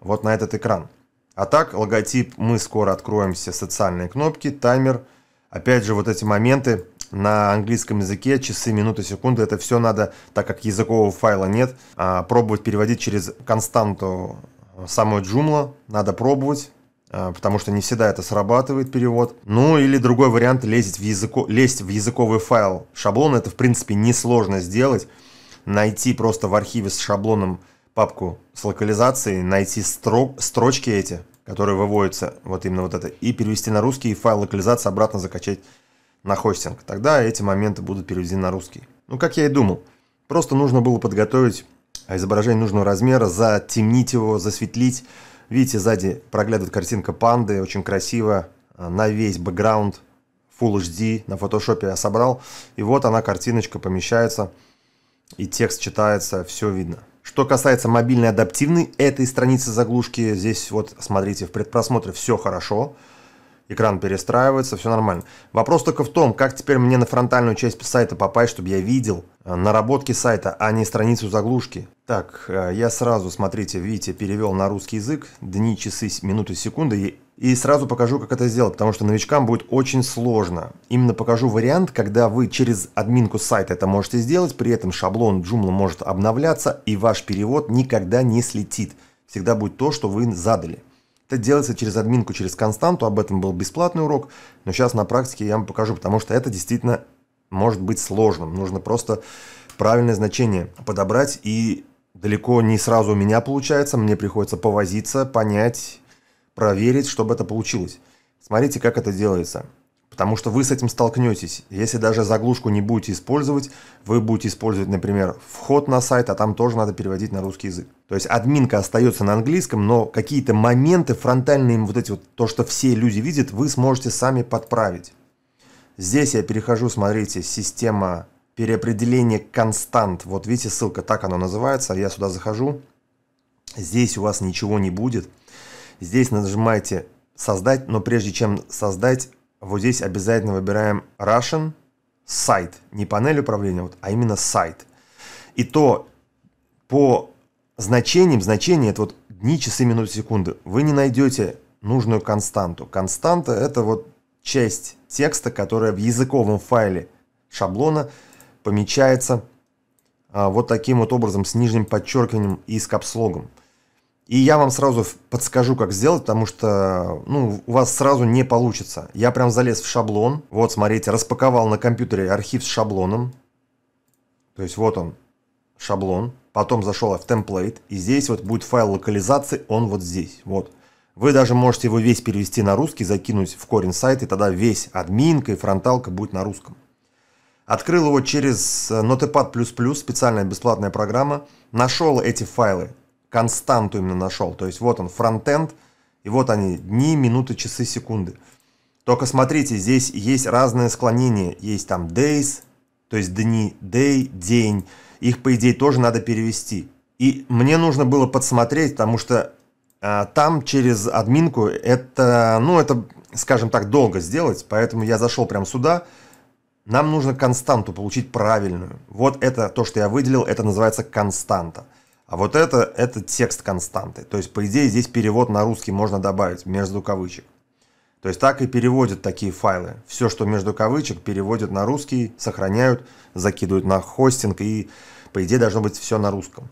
A: вот на этот экран. А так, логотип, мы скоро откроем все социальные кнопки, таймер. Опять же, вот эти моменты на английском языке, часы, минуты, секунды, это все надо, так как языкового файла нет, а, пробовать переводить через константу э, самую Joomla, надо пробовать а, потому что не всегда это срабатывает перевод. Ну или другой вариант лезть в, языко, лезть в языковый файл шаблона. Это в принципе несложно сделать. Найти просто в архиве с шаблоном папку с локализацией, найти строк, строчки эти, которые выводятся, вот именно вот это, и перевести на русский, и файл локализации обратно закачать на хостинг. Тогда эти моменты будут переведены на русский. Ну, как я и думал. Просто нужно было подготовить а, изображение нужного размера, затемнить его, засветлить, Видите, сзади проглядывает картинка панды, очень красиво, э, на весь бэкграунд, Full HD, на фотошопе я собрал. И вот она, картиночка, помещается, и текст читается, все видно. Что касается мобильной адаптивной этой страницы заглушки, здесь вот, смотрите, в предпросмотре все хорошо. Хорошо экран перестраивается, все нормально. Вопрос только в том, как теперь мне на фронтальную часть сайта попасть, чтобы я видел э, наработки сайта, а не страницу заглушки. Так, э, я сразу, смотрите, видите, перевел на русский язык дни, часы, минуты, секунды и сразу покажу, как это сделать, потому что новичкам будет очень сложно. Именно покажу вариант, когда вы через админку сайта это можете сделать, при этом шаблон Joomla может обновляться и ваш перевод никогда не слетит. Всегда будет то, что вы задали. Это делается через админку, через константу, об этом был бесплатный урок, но сейчас на практике я вам покажу, потому что это действительно может быть сложным. Нужно просто правильное значение подобрать, и далеко не сразу у меня получается, мне приходится повозиться, понять, проверить, чтобы это получилось. Смотрите, как это делается. Потому что вы с этим столкнетесь. Если даже заглушку не будете использовать, вы будете использовать, например, вход на сайт, а там тоже надо переводить на русский язык. То есть админка остается на английском, но какие-то моменты фронтальные, вот эти вот, то, что все люди видят, вы сможете сами подправить. Здесь я перехожу, смотрите, система переопределения констант. Вот видите, ссылка, так она называется. Я сюда захожу. Здесь у вас ничего не будет. Здесь нажимаете создать, но прежде чем создать, вот здесь обязательно выбираем Russian сайт. Не панель управления, вот, а именно сайт. И то по значениям, значение это вот дни, часы, минуты, секунды. Вы не найдете нужную константу. Константа это вот часть текста, которая в языковом файле шаблона помечается а, вот таким вот образом с нижним подчеркиванием и с капслогом. И я вам сразу подскажу, как сделать, потому что ну, у вас сразу не получится. Я прям залез в шаблон. Вот, смотрите, распаковал на компьютере архив с шаблоном. То есть вот он, шаблон. Потом зашел в template. И здесь вот будет файл локализации, он вот здесь. Вот. Вы даже можете его весь перевести на русский, закинуть в корень сайта, и тогда весь админка и фронталка будет на русском. Открыл его через э, Notepad++, специальная бесплатная программа. Нашел эти файлы константу именно нашел. То есть вот он фронтенд, и вот они дни, минуты, часы, секунды. Только смотрите, здесь есть разные склонения. Есть там days, то есть дни, day, день. Их, по идее, тоже надо перевести. И мне нужно было подсмотреть, потому что э, там через админку это, ну, это, скажем так, долго сделать. Поэтому я зашел прямо сюда. Нам нужно константу получить правильную. Вот это то, что я выделил, это называется константа. А вот это, это текст константы. То есть, по идее, здесь перевод на русский можно добавить между кавычек. То есть так и переводят такие файлы. Все, что между кавычек, переводят на русский, сохраняют, закидывают на хостинг и, по идее, должно быть все на русском.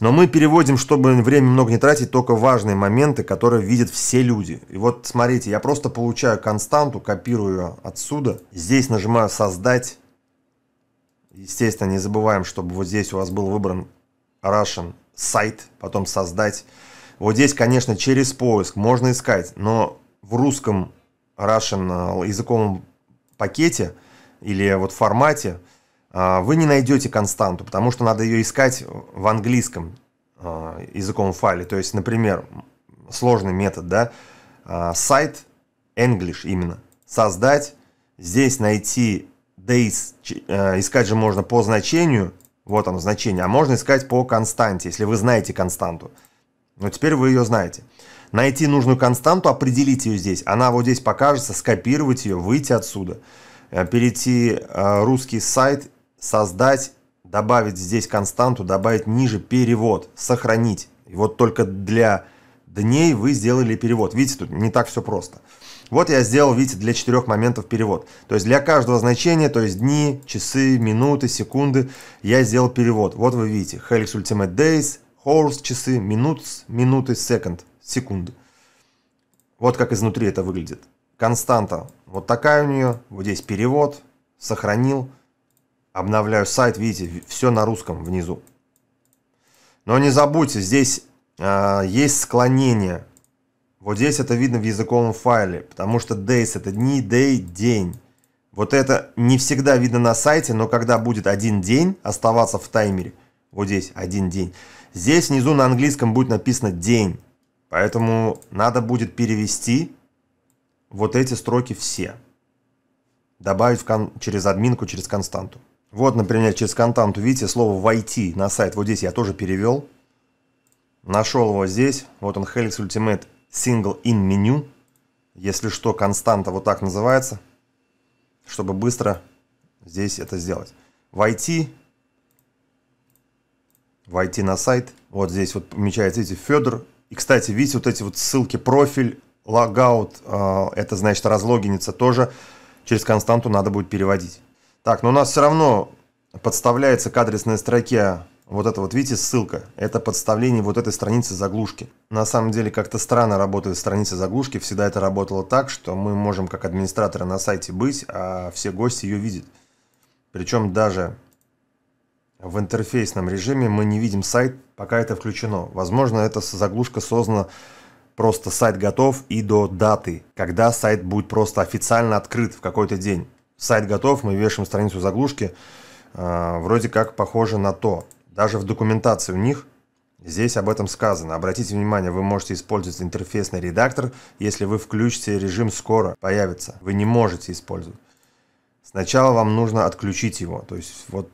A: Но мы переводим, чтобы время много не тратить, только важные моменты, которые видят все люди. И вот смотрите, я просто получаю константу, копирую отсюда. Здесь нажимаю «Создать». Естественно, не забываем, чтобы вот здесь у вас был выбран Russian сайт, потом создать. Вот здесь, конечно, через поиск можно искать, но в русском Russian э, языковом пакете или вот формате э, вы не найдете константу, потому что надо ее искать в английском э, языковом файле. То есть, например, сложный метод, да, сайт English именно, создать, здесь найти days, искать же можно по значению, вот оно, значение. А можно искать по константе, если вы знаете константу. Но теперь вы ее знаете. Найти нужную константу, определить ее здесь. Она вот здесь покажется, скопировать ее, выйти отсюда. Э, перейти э, русский сайт, создать, добавить здесь константу, добавить ниже перевод, сохранить. И вот только для дней вы сделали перевод. Видите, тут не так все просто. Вот я сделал, видите, для четырех моментов перевод. То есть для каждого значения, то есть дни, часы, минуты, секунды, я сделал перевод. Вот вы видите, Helix Ultimate Days, Hours, часы, минут, минуты, second, секунды. Вот как изнутри это выглядит. Константа вот такая у нее, вот здесь перевод, сохранил, обновляю сайт, видите, все на русском внизу. Но не забудьте, здесь э, есть склонение вот здесь это видно в языковом файле, потому что days это дни, day, день. Вот это не всегда видно на сайте, но когда будет один день оставаться в таймере, вот здесь один день, здесь внизу на английском будет написано день. Поэтому надо будет перевести вот эти строки все. Добавить кон- через админку, через константу. Вот, например, через константу. видите, слово «войти» на сайт. Вот здесь я тоже перевел. Нашел его здесь. Вот он, Helix Ultimate single in menu, если что, константа вот так называется, чтобы быстро здесь это сделать. Войти, войти на сайт, вот здесь вот помечается, видите, Федор. И, кстати, видите, вот эти вот ссылки профиль, логаут, э, это значит разлогиниться тоже, через константу надо будет переводить. Так, но у нас все равно подставляется к адресной строке вот это вот, видите, ссылка. Это подставление вот этой страницы заглушки. На самом деле как-то странно работает страница заглушки. Всегда это работало так, что мы можем как администраторы на сайте быть, а все гости ее видят. Причем даже в интерфейсном режиме мы не видим сайт, пока это включено. Возможно, эта заглушка создана просто сайт готов и до даты, когда сайт будет просто официально открыт в какой-то день. Сайт готов, мы вешаем страницу заглушки, э, вроде как похоже на то. Даже в документации у них здесь об этом сказано. Обратите внимание, вы можете использовать интерфейсный редактор, если вы включите режим «Скоро» появится. Вы не можете использовать. Сначала вам нужно отключить его. То есть вот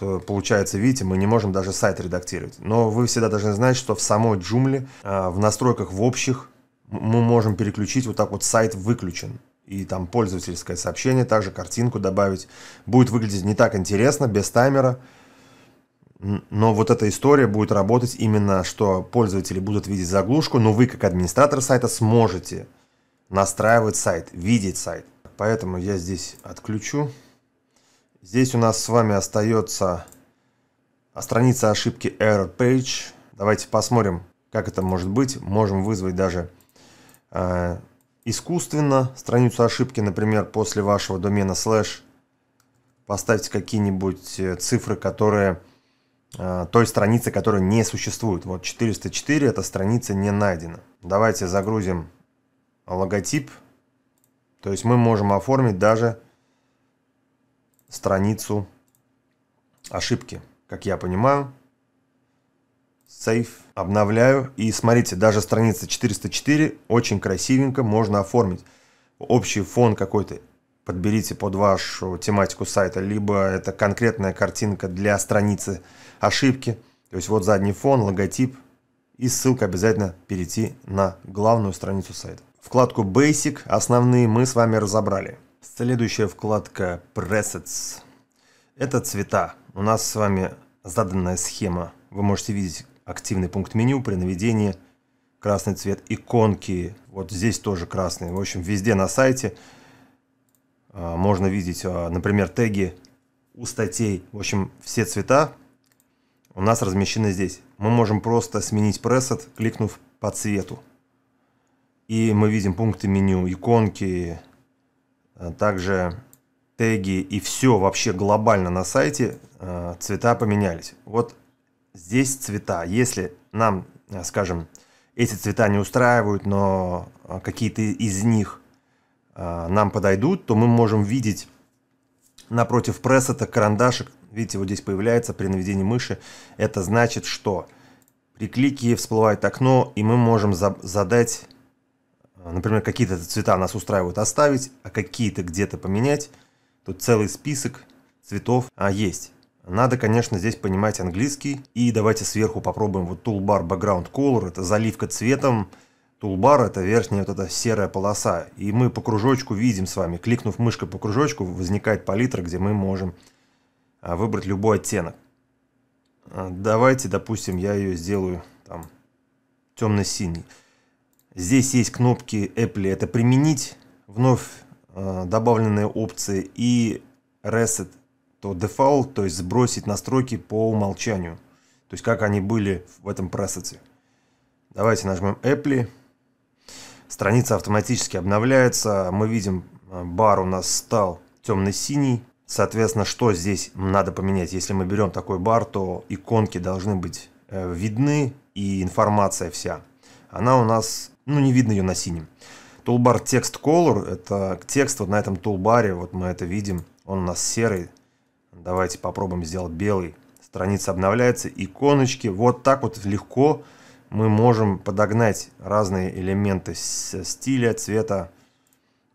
A: э, получается, видите, мы не можем даже сайт редактировать. Но вы всегда должны знать, что в самой джумле, э, в настройках в общих, мы можем переключить вот так вот сайт выключен. И там пользовательское сообщение, также картинку добавить. Будет выглядеть не так интересно, без таймера. Но вот эта история будет работать именно, что пользователи будут видеть заглушку, но вы как администратор сайта сможете настраивать сайт, видеть сайт. Поэтому я здесь отключу. Здесь у нас с вами остается а, страница ошибки error page. Давайте посмотрим, как это может быть. Можем вызвать даже э, искусственно страницу ошибки, например, после вашего домена слэш. Поставьте какие-нибудь э, цифры, которые Э, той страницы, которая не существует. Вот 404 эта страница не найдена. Давайте загрузим логотип. То есть мы можем оформить даже страницу ошибки, как я понимаю. Save, обновляю. И смотрите, даже страница 404 очень красивенько можно оформить. Общий фон какой-то подберите под вашу тематику сайта, либо это конкретная картинка для страницы ошибки. То есть вот задний фон, логотип и ссылка обязательно перейти на главную страницу сайта. Вкладку Basic, основные мы с вами разобрали. Следующая вкладка Presets. Это цвета. У нас с вами заданная схема. Вы можете видеть активный пункт меню при наведении красный цвет иконки. Вот здесь тоже красный. В общем, везде на сайте а, можно видеть, а, например, теги у статей. В общем, все цвета у нас размещены здесь. Мы можем просто сменить пресет, кликнув по цвету. И мы видим пункты меню, иконки, э, также теги и все вообще глобально на сайте э, цвета поменялись. Вот здесь цвета. Если нам, э, скажем, эти цвета не устраивают, но какие-то из них нам подойдут, то мы можем видеть напротив пресса карандашик Видите, вот здесь появляется при наведении мыши. Это значит, что при клике всплывает окно, и мы можем за задать, э, например, какие-то цвета нас устраивают оставить, а какие-то где-то поменять. Тут целый список цветов а, есть. Надо, конечно, здесь понимать английский. И давайте сверху попробуем вот toolbar background color. Это заливка цветом. Toolbar это верхняя вот эта серая полоса. И мы по кружочку видим с вами. Кликнув мышкой по кружочку, возникает палитра, где мы можем а выбрать любой оттенок. А, давайте, допустим, я ее сделаю там темно-синий. Здесь есть кнопки Apple, это применить, вновь э, а, добавленные опции и reset то default, то есть сбросить настройки по умолчанию. То есть как они были в этом процессе. Давайте нажмем Apple. Страница автоматически обновляется. Мы видим, а, бар у нас стал темно-синий. Соответственно, что здесь надо поменять? Если мы берем такой бар, то иконки должны быть э, видны и информация вся. Она у нас, ну не видно ее на синем. Toolbar text color, это текст вот на этом тулбаре, вот мы это видим, он у нас серый. Давайте попробуем сделать белый. Страница обновляется, иконочки. Вот так вот легко мы можем подогнать разные элементы стиля, цвета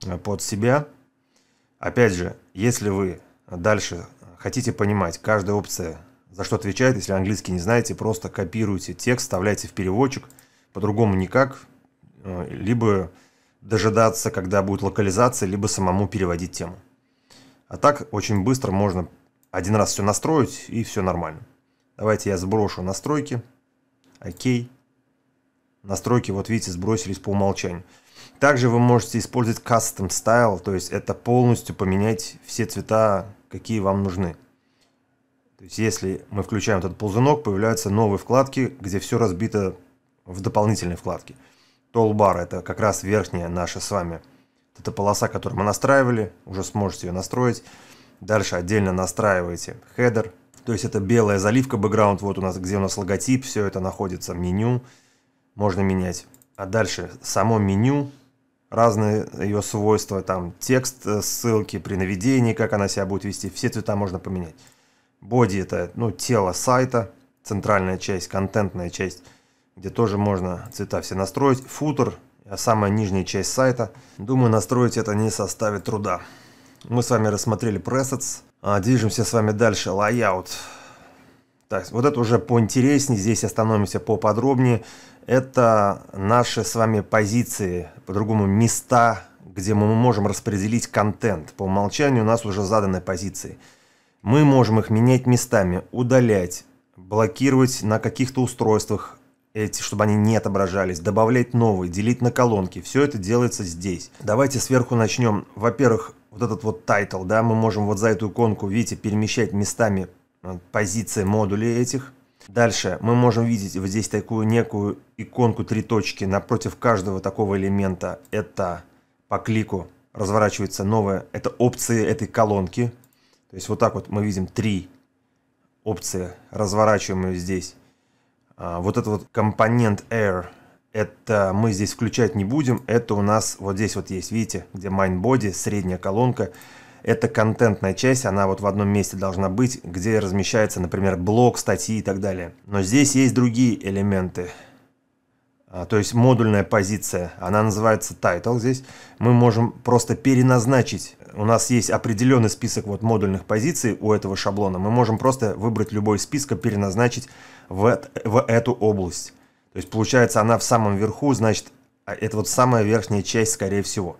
A: э, под себя. Опять же, если вы дальше хотите понимать, каждая опция за что отвечает, если английский не знаете, просто копируйте текст, вставляйте в переводчик, по-другому никак, э, либо дожидаться, когда будет локализация, либо самому переводить тему. А так очень быстро можно один раз все настроить и все нормально. Давайте я сброшу настройки. Окей. Настройки, вот видите, сбросились по умолчанию. Также вы можете использовать Custom Style, то есть это полностью поменять все цвета, какие вам нужны. То есть если мы включаем этот ползунок, появляются новые вкладки, где все разбито в дополнительные вкладки. Toolbar это как раз верхняя наша с вами. Это полоса, которую мы настраивали, уже сможете ее настроить. Дальше отдельно настраиваете header, то есть это белая заливка, бэкграунд, вот у нас, где у нас логотип, все это находится, меню, можно менять. А дальше само меню, разные ее свойства, там текст, э, ссылки при наведении, как она себя будет вести, все цвета можно поменять. Боди это, ну, тело сайта, центральная часть, контентная часть, где тоже можно цвета все настроить. Футер, э, самая нижняя часть сайта. Думаю, настроить это не составит труда. Мы с вами рассмотрели presets, а, движемся с вами дальше. Layout. Так, вот это уже поинтереснее, здесь остановимся поподробнее это наши с вами позиции, по-другому места, где мы можем распределить контент. По умолчанию у нас уже заданы позиции. Мы можем их менять местами, удалять, блокировать на каких-то устройствах, эти, чтобы они не отображались, добавлять новые, делить на колонки. Все это делается здесь. Давайте сверху начнем. Во-первых, вот этот вот тайтл, да, мы можем вот за эту иконку, видите, перемещать местами э, позиции модулей этих. Дальше мы можем видеть вот здесь такую некую иконку три точки напротив каждого такого элемента. Это по клику разворачивается новое. это опции этой колонки. То есть вот так вот мы видим три опции, разворачиваемые здесь. А, вот этот вот компонент Air, это мы здесь включать не будем, это у нас вот здесь вот есть, видите, где Mind Body средняя колонка, это контентная часть, она вот в одном месте должна быть, где размещается, например, блог, статьи и так далее. Но здесь есть другие элементы. А, то есть модульная позиция, она называется title здесь. Мы можем просто переназначить. У нас есть определенный список вот модульных позиций у этого шаблона. Мы можем просто выбрать любой из списка, переназначить в, в эту область. То есть получается она в самом верху, значит а это вот самая верхняя часть скорее всего.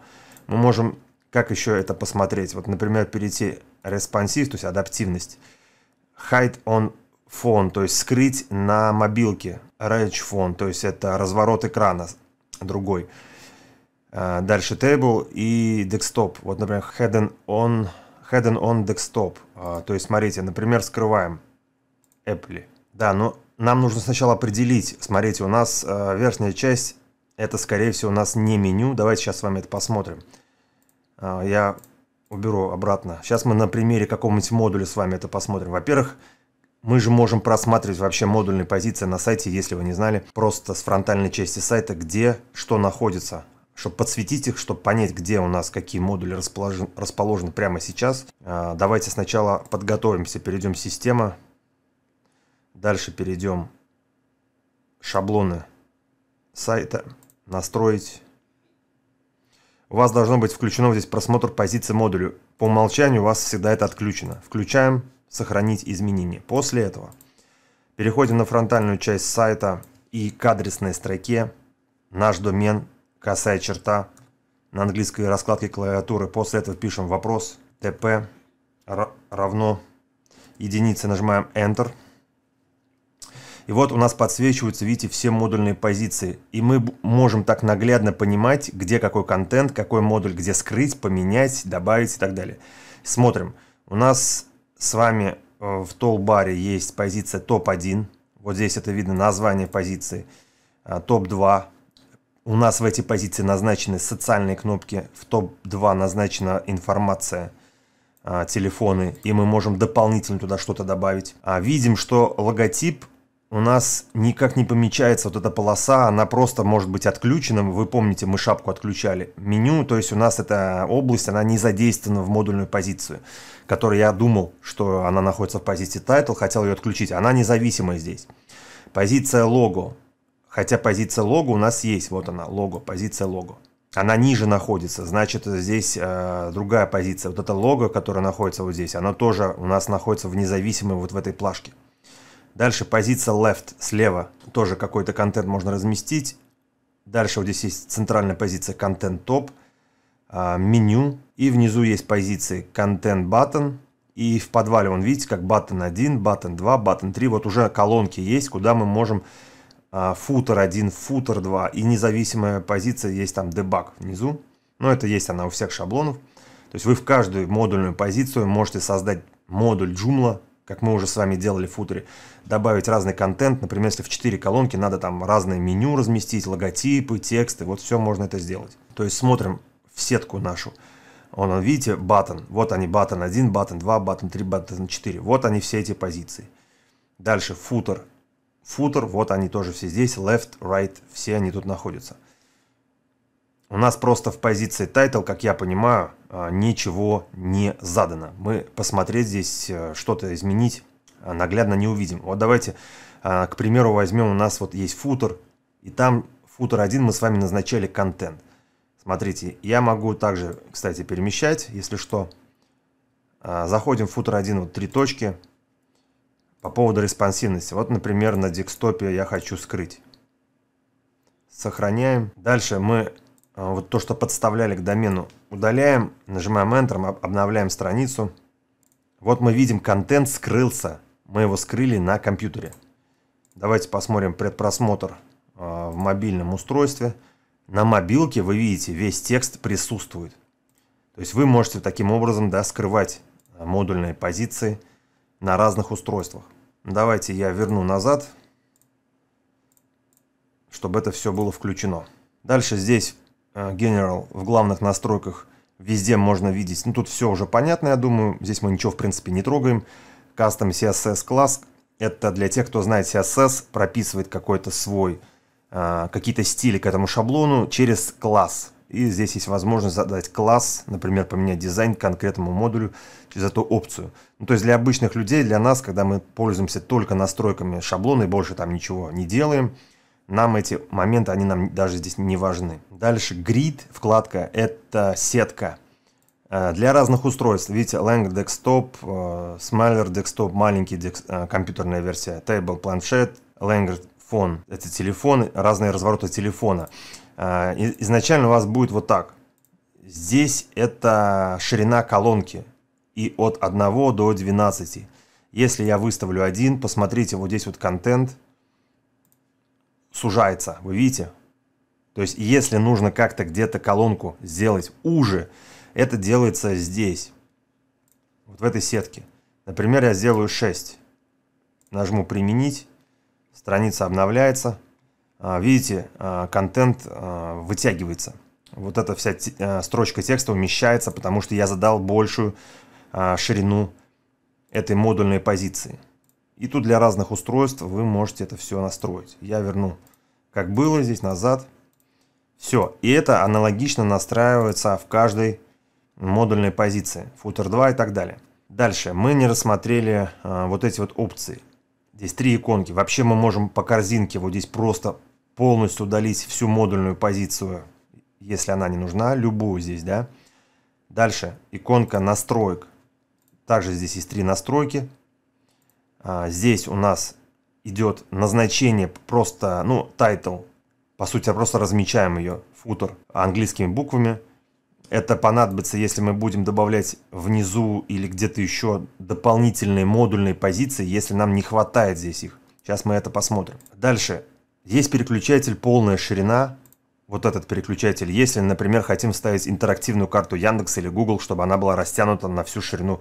A: Мы можем как еще это посмотреть? Вот, например, перейти responsive, то есть адаптивность. Hide on phone, то есть скрыть на мобилке. Rage phone, то есть это разворот экрана другой. А, дальше table и desktop. Вот, например, hidden on, hidden on desktop. А, то есть, смотрите, например, скрываем Apple. Да, но нам нужно сначала определить. Смотрите, у нас а, верхняя часть, это, скорее всего, у нас не меню. Давайте сейчас с вами это посмотрим. А, я уберу обратно. Сейчас мы на примере какого-нибудь модуля с вами это посмотрим. Во-первых, мы же можем просматривать вообще модульные позиции на сайте, если вы не знали, просто с фронтальной части сайта, где что находится чтобы подсветить их, чтобы понять, где у нас какие модули расположены, расположены прямо сейчас. А, давайте сначала подготовимся, перейдем в система, дальше перейдем шаблоны сайта, настроить, у вас должно быть включено здесь просмотр позиции модулю. По умолчанию у вас всегда это отключено. Включаем «Сохранить изменения». После этого переходим на фронтальную часть сайта и к адресной строке «Наш домен», «Косая черта», на английской раскладке клавиатуры. После этого пишем вопрос «ТП» равно единице, нажимаем «Enter». И вот у нас подсвечиваются, видите, все модульные позиции. И мы можем так наглядно понимать, где какой контент, какой модуль, где скрыть, поменять, добавить и так далее. Смотрим. У нас с вами э, в толбаре есть позиция топ-1. Вот здесь это видно название позиции. Э, топ-2. У нас в эти позиции назначены социальные кнопки. В топ-2 назначена информация э, телефоны, и мы можем дополнительно туда что-то добавить. А видим, что логотип у нас никак не помечается вот эта полоса, она просто может быть отключена. Вы помните, мы шапку отключали. Меню, то есть у нас эта область, она не задействована в модульную позицию, которую я думал, что она находится в позиции title, хотел ее отключить. Она независимая здесь. Позиция лого. Хотя позиция лого у нас есть. Вот она, лого, позиция лого. Она ниже находится, значит здесь э, другая позиция. Вот это лого, которое находится вот здесь, оно тоже у нас находится в независимой вот в этой плашке. Дальше позиция left, слева, тоже какой-то контент можно разместить. Дальше вот здесь есть центральная позиция контент топ, а, меню. И внизу есть позиции контент button. И в подвале он, видите, как button 1, button 2, button 3. Вот уже колонки есть, куда мы можем футер 1, футер 2. И независимая позиция есть там debug внизу. Но это есть она у всех шаблонов. То есть вы в каждую модульную позицию можете создать модуль Joomla, как мы уже с вами делали в футере, добавить разный контент. Например, если в 4 колонки надо там разное меню разместить, логотипы, тексты, вот все можно это сделать. То есть смотрим в сетку нашу. Он, видите, батон. Вот они, батон 1, батон 2, батон 3, батон 4. Вот они все эти позиции. Дальше футер. Футер, вот они тоже все здесь. Left, right, все они тут находятся. У нас просто в позиции тайтл, как я понимаю, а, ничего не задано. Мы посмотреть здесь, э, что-то изменить а, наглядно не увидим. Вот давайте, а, к примеру, возьмем, у нас вот есть футер, и там футер 1 мы с вами назначали контент. Смотрите, я могу также, кстати, перемещать, если что. Заходим в футер 1, вот три точки. По поводу респонсивности. Вот, например, на декстопе я хочу скрыть. Сохраняем. Дальше мы а, вот то, что подставляли к домену, удаляем, нажимаем Enter, обновляем страницу. Вот мы видим, контент скрылся. Мы его скрыли на компьютере. Давайте посмотрим предпросмотр а, в мобильном устройстве. На мобилке, вы видите, весь текст присутствует. То есть вы можете таким образом да, скрывать а, модульные позиции на разных устройствах. Давайте я верну назад, чтобы это все было включено. Дальше здесь General э, в главных настройках везде можно видеть. Ну, тут все уже понятно, я думаю. Здесь мы ничего, в принципе, не трогаем. Custom CSS класс. Это для тех, кто знает CSS, прописывает какой-то свой, э, какие-то стили к этому шаблону через класс. И здесь есть возможность задать класс, например, поменять дизайн к конкретному модулю через эту опцию. Ну, то есть для обычных людей, для нас, когда мы пользуемся только настройками шаблона и больше там ничего не делаем – нам эти моменты, они нам даже здесь не важны. Дальше Grid вкладка, это сетка. Э, для разных устройств, видите, Lang Desktop, э, Smaller Desktop, маленький э, компьютерная версия, Table планшет, Lang Phone, это телефон, разные развороты телефона. Изначально у вас будет вот так. Здесь это ширина колонки и от 1 до 12. Если я выставлю один, посмотрите, вот здесь вот контент – сужается, вы видите? То есть, если нужно как-то где-то колонку сделать уже, это делается здесь, вот в этой сетке. Например, я сделаю 6. Нажму «Применить», страница обновляется. А, видите, а, контент а, вытягивается. Вот эта вся строчка текста умещается, потому что я задал большую ширину этой модульной позиции. И тут для разных устройств вы можете это все настроить. Я верну как было здесь назад. Все. И это аналогично настраивается в каждой модульной позиции. Footer 2 и так далее. Дальше. Мы не рассмотрели а, вот эти вот опции. Здесь три иконки. Вообще мы можем по корзинке вот здесь просто полностью удалить всю модульную позицию, если она не нужна. Любую здесь, да. Дальше. Иконка настроек. Также здесь есть три настройки. А, здесь у нас идет назначение, просто, ну, тайтл. По сути, просто размечаем ее, футер, английскими буквами. Это понадобится, если мы будем добавлять внизу или где-то еще дополнительные модульные позиции, если нам не хватает здесь их. Сейчас мы это посмотрим. Дальше. Есть переключатель полная ширина. Вот этот переключатель. Если, например, хотим вставить интерактивную карту Яндекс или Google, чтобы она была растянута на всю ширину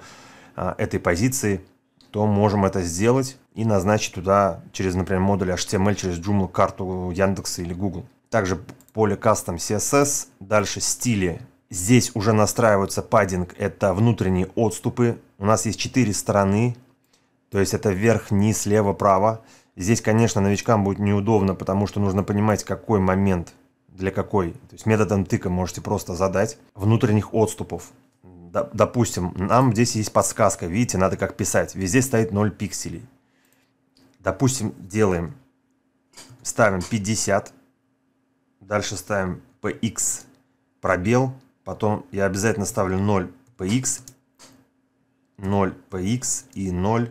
A: а, этой позиции – то можем это сделать и назначить туда через, например, модуль HTML, через Joomla карту Яндекса или Google. Также поле Custom CSS, дальше стили. Здесь уже настраиваются паддинг, это внутренние отступы. У нас есть четыре стороны, то есть это вверх, низ, слева, право. Здесь, конечно, новичкам будет неудобно, потому что нужно понимать, какой момент для какой. То есть методом тыка можете просто задать внутренних отступов допустим, нам здесь есть подсказка, видите, надо как писать. Везде стоит 0 пикселей. Допустим, делаем, ставим 50, дальше ставим px пробел, потом я обязательно ставлю 0 px, 0 px и 0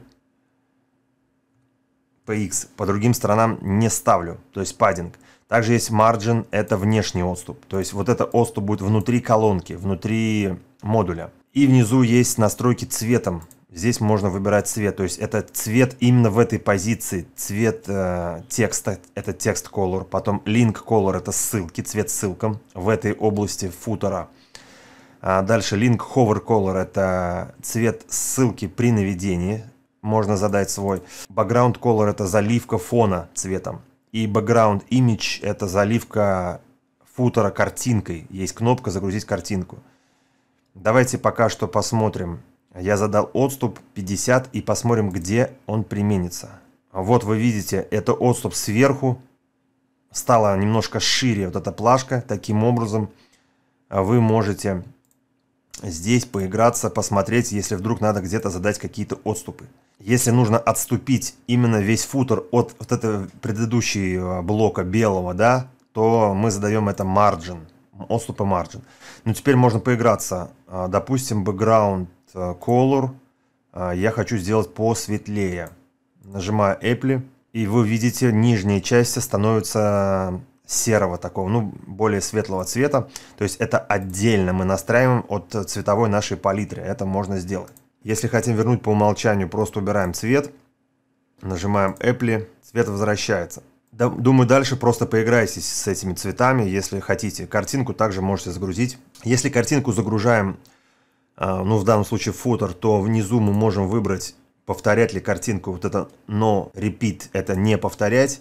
A: px. По другим сторонам не ставлю, то есть паддинг. Также есть margin, это внешний отступ. То есть вот это отступ будет внутри колонки, внутри модуля. И внизу есть настройки цветом. Здесь можно выбирать цвет, то есть это цвет именно в этой позиции, цвет э, текста, это текст color, потом link color, это ссылки, цвет ссылкам в этой области футера. А дальше link hover color, это цвет ссылки при наведении, можно задать свой. Background color, это заливка фона цветом. И background image, это заливка футера картинкой, есть кнопка загрузить картинку. Давайте пока что посмотрим. Я задал отступ 50 и посмотрим, где он применится. Вот вы видите, это отступ сверху. Стала немножко шире вот эта плашка. Таким образом вы можете здесь поиграться, посмотреть, если вдруг надо где-то задать какие-то отступы. Если нужно отступить именно весь футер от вот этого предыдущего блока белого, да, то мы задаем это margin отступа margin. Но ну, теперь можно поиграться. А, допустим, background а, color а, я хочу сделать посветлее. Нажимаю Apple, и вы видите, нижние части становятся серого такого, ну, более светлого цвета. То есть это отдельно мы настраиваем от цветовой нашей палитры. Это можно сделать. Если хотим вернуть по умолчанию, просто убираем цвет, нажимаем Apple, цвет возвращается. Думаю, дальше просто поиграйтесь с этими цветами, если хотите. Картинку также можете загрузить. Если картинку загружаем, а, ну в данном случае футер, то внизу мы можем выбрать, повторять ли картинку. Вот это но repeat, это не повторять.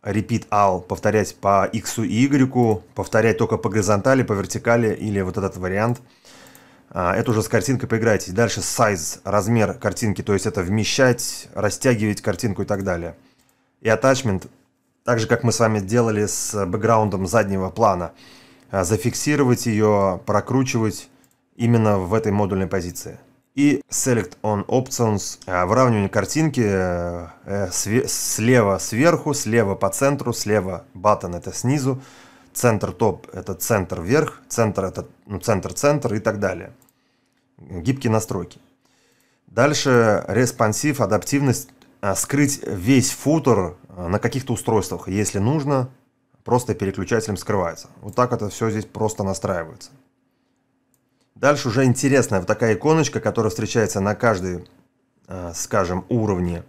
A: Repeat all, повторять по x и y, повторять только по горизонтали, по вертикали или вот этот вариант. А, это уже с картинкой поиграйте. Дальше size, размер картинки, то есть это вмещать, растягивать картинку и так далее и attachment, так же, как мы с вами делали с бэкграундом заднего плана, э, зафиксировать ее, прокручивать именно в этой модульной позиции. И Select on Options, э, выравнивание картинки э, слева сверху, слева по центру, слева button это снизу, центр топ это центр вверх, центр это ну, центр центр и так далее. Гибкие настройки. Дальше респонсив, адаптивность Э, скрыть весь футер э, на каких-то устройствах, если нужно, просто переключателем скрывается. Вот так это все здесь просто настраивается. Дальше уже интересная вот такая иконочка, которая встречается на каждой, э, скажем, уровне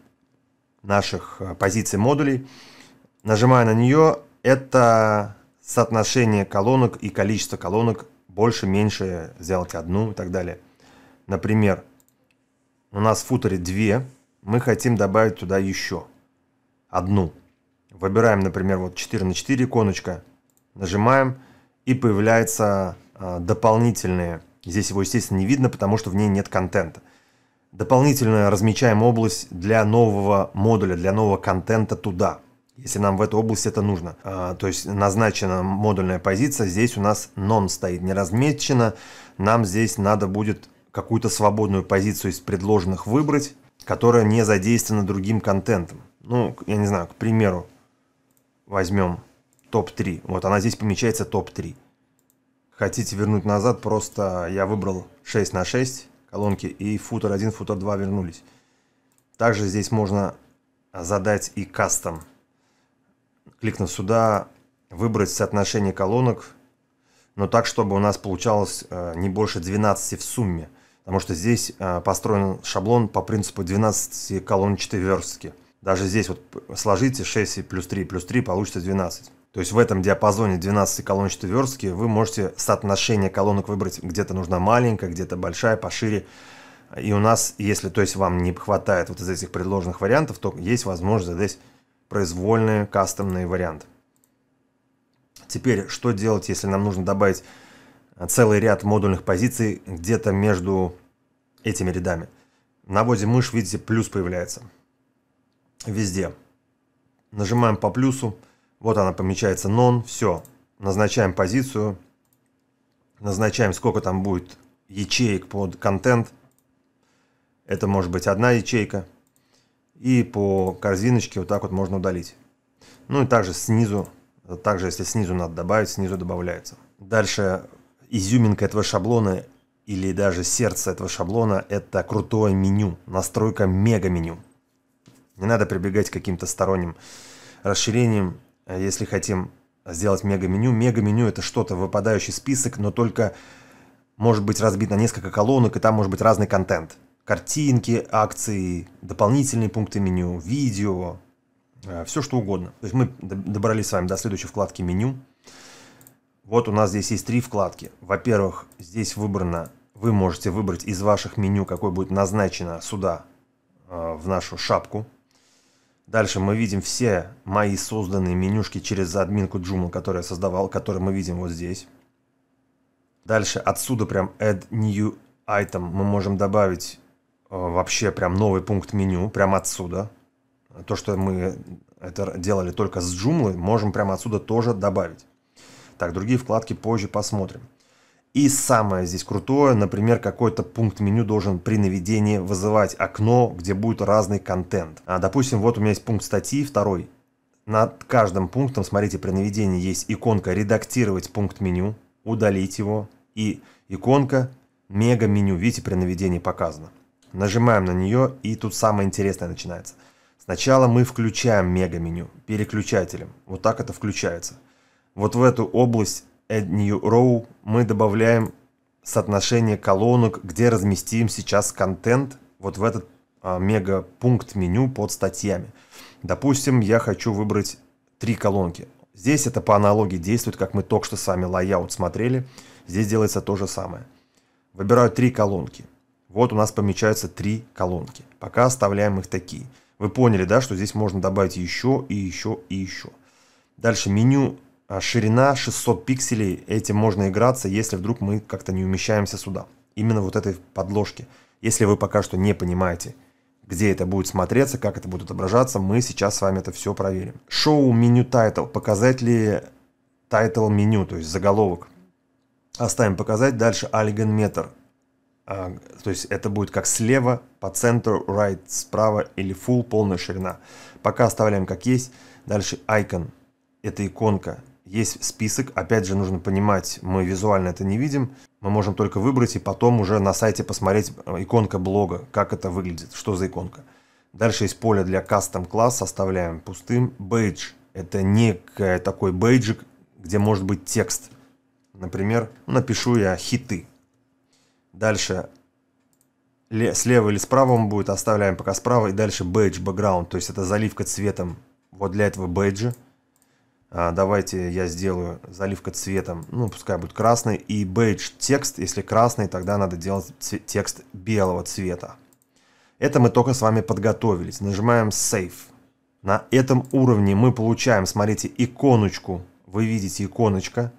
A: наших позиций модулей. Нажимая на нее, это соотношение колонок и количество колонок больше, меньше, сделать одну и так далее. Например, у нас в футере две мы хотим добавить туда еще одну. Выбираем, например, вот 4 на 4 иконочка, нажимаем, и появляются а, дополнительные, здесь его, естественно, не видно, потому что в ней нет контента. Дополнительно размечаем область для нового модуля, для нового контента туда, если нам в эту область это нужно. А, то есть назначена модульная позиция, здесь у нас non стоит, не размечено. Нам здесь надо будет какую-то свободную позицию из предложенных выбрать, которая не задействована другим контентом. Ну, я не знаю, к примеру, возьмем топ-3. Вот она здесь помечается топ-3. Хотите вернуть назад, просто я выбрал 6 на 6 колонки и футер 1, футер 2 вернулись. Также здесь можно задать и кастом. Кликнув сюда, выбрать соотношение колонок, но так, чтобы у нас получалось э, не больше 12 в сумме – потому что здесь э, построен шаблон по принципу 12 колончатой верстки. Даже здесь вот сложите 6 плюс 3 плюс 3 получится 12. То есть в этом диапазоне 12 колончатой верстки вы можете соотношение колонок выбрать, где-то нужна маленькая, где-то большая, пошире. И у нас, если то есть вам не хватает вот из этих предложенных вариантов, то есть возможность здесь произвольный, кастомный вариант. Теперь, что делать, если нам нужно добавить целый ряд модульных позиций где-то между этими рядами. На воде мышь, видите, плюс появляется. Везде. Нажимаем по плюсу. Вот она помечается non. Все. Назначаем позицию. Назначаем, сколько там будет ячеек под контент. Это может быть одна ячейка. И по корзиночке вот так вот можно удалить. Ну и также снизу, также если снизу надо добавить, снизу добавляется. Дальше изюминка этого шаблона или даже сердце этого шаблона – это крутое меню, настройка мега-меню. Не надо прибегать к каким-то сторонним расширениям, э, если хотим сделать мега-меню. Мега-меню – это что-то, выпадающий список, но только может быть разбит на несколько колонок, и там может быть разный контент. Картинки, акции, дополнительные пункты меню, видео, э, все что угодно. То есть мы добрались с вами до следующей вкладки «Меню», вот у нас здесь есть три вкладки. Во-первых, здесь выбрано, вы можете выбрать из ваших меню, какой будет назначено сюда, э, в нашу шапку. Дальше мы видим все мои созданные менюшки через админку Joomla, которую я создавал, которые мы видим вот здесь. Дальше отсюда прям add new item мы можем добавить э, вообще прям новый пункт меню, прям отсюда. То, что мы это делали только с Joomla, можем прямо отсюда тоже добавить. Так, другие вкладки позже посмотрим. И самое здесь крутое, например, какой-то пункт меню должен при наведении вызывать окно, где будет разный контент. А, допустим, вот у меня есть пункт статьи, второй. Над каждым пунктом, смотрите, при наведении есть иконка «Редактировать пункт меню», «Удалить его» и иконка «Мега меню». Видите, при наведении показано. Нажимаем на нее, и тут самое интересное начинается. Сначала мы включаем мега меню переключателем. Вот так это включается. Вот в эту область Add New Row мы добавляем соотношение колонок, где разместим сейчас контент, вот в этот а, мега пункт меню под статьями. Допустим, я хочу выбрать три колонки. Здесь это по аналогии действует, как мы только что с вами layout смотрели. Здесь делается то же самое. Выбираю три колонки. Вот у нас помечаются три колонки. Пока оставляем их такие. Вы поняли, да, что здесь можно добавить еще и еще и еще. Дальше меню а, ширина 600 пикселей, этим можно играться, если вдруг мы как-то не умещаемся сюда. Именно вот этой подложки. Если вы пока что не понимаете, где это будет смотреться, как это будет отображаться, мы сейчас с вами это все проверим. Шоу меню тайтл, ли тайтл меню, то есть заголовок. Оставим показать, дальше Algen метр. А, то есть это будет как слева, по центру, right, справа или full, полная ширина. Пока оставляем как есть. Дальше icon, это иконка, есть список, опять же, нужно понимать, мы визуально это не видим, мы можем только выбрать и потом уже на сайте посмотреть э, иконка блога, как это выглядит, что за иконка. Дальше есть поле для custom класс, оставляем пустым. Бейдж – это не такой бейджик, где может быть текст. Например, напишу я хиты. Дальше слева или справа он будет, оставляем пока справа. И дальше бейдж, бэкграунд, то есть это заливка цветом вот для этого бейджа. А, давайте я сделаю заливка цветом, ну, пускай будет красный, и бейдж текст, если красный, тогда надо делать текст белого цвета. Это мы только с вами подготовились. Нажимаем Save. На этом уровне мы получаем, смотрите, иконочку. Вы видите иконочка,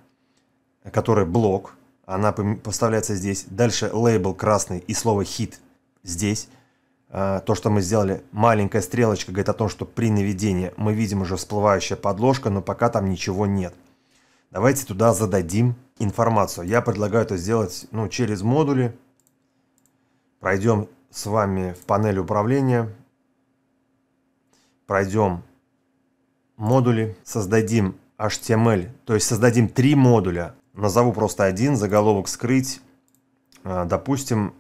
A: которая блок. Она поставляется здесь. Дальше лейбл красный и слово хит здесь. А, то, что мы сделали, маленькая стрелочка говорит о том, что при наведении мы видим уже всплывающая подложка, но пока там ничего нет. Давайте туда зададим информацию. Я предлагаю это сделать ну, через модули. Пройдем с вами в панель управления. Пройдем модули. Создадим HTML, то есть создадим три модуля. Назову просто один, заголовок скрыть. А, допустим,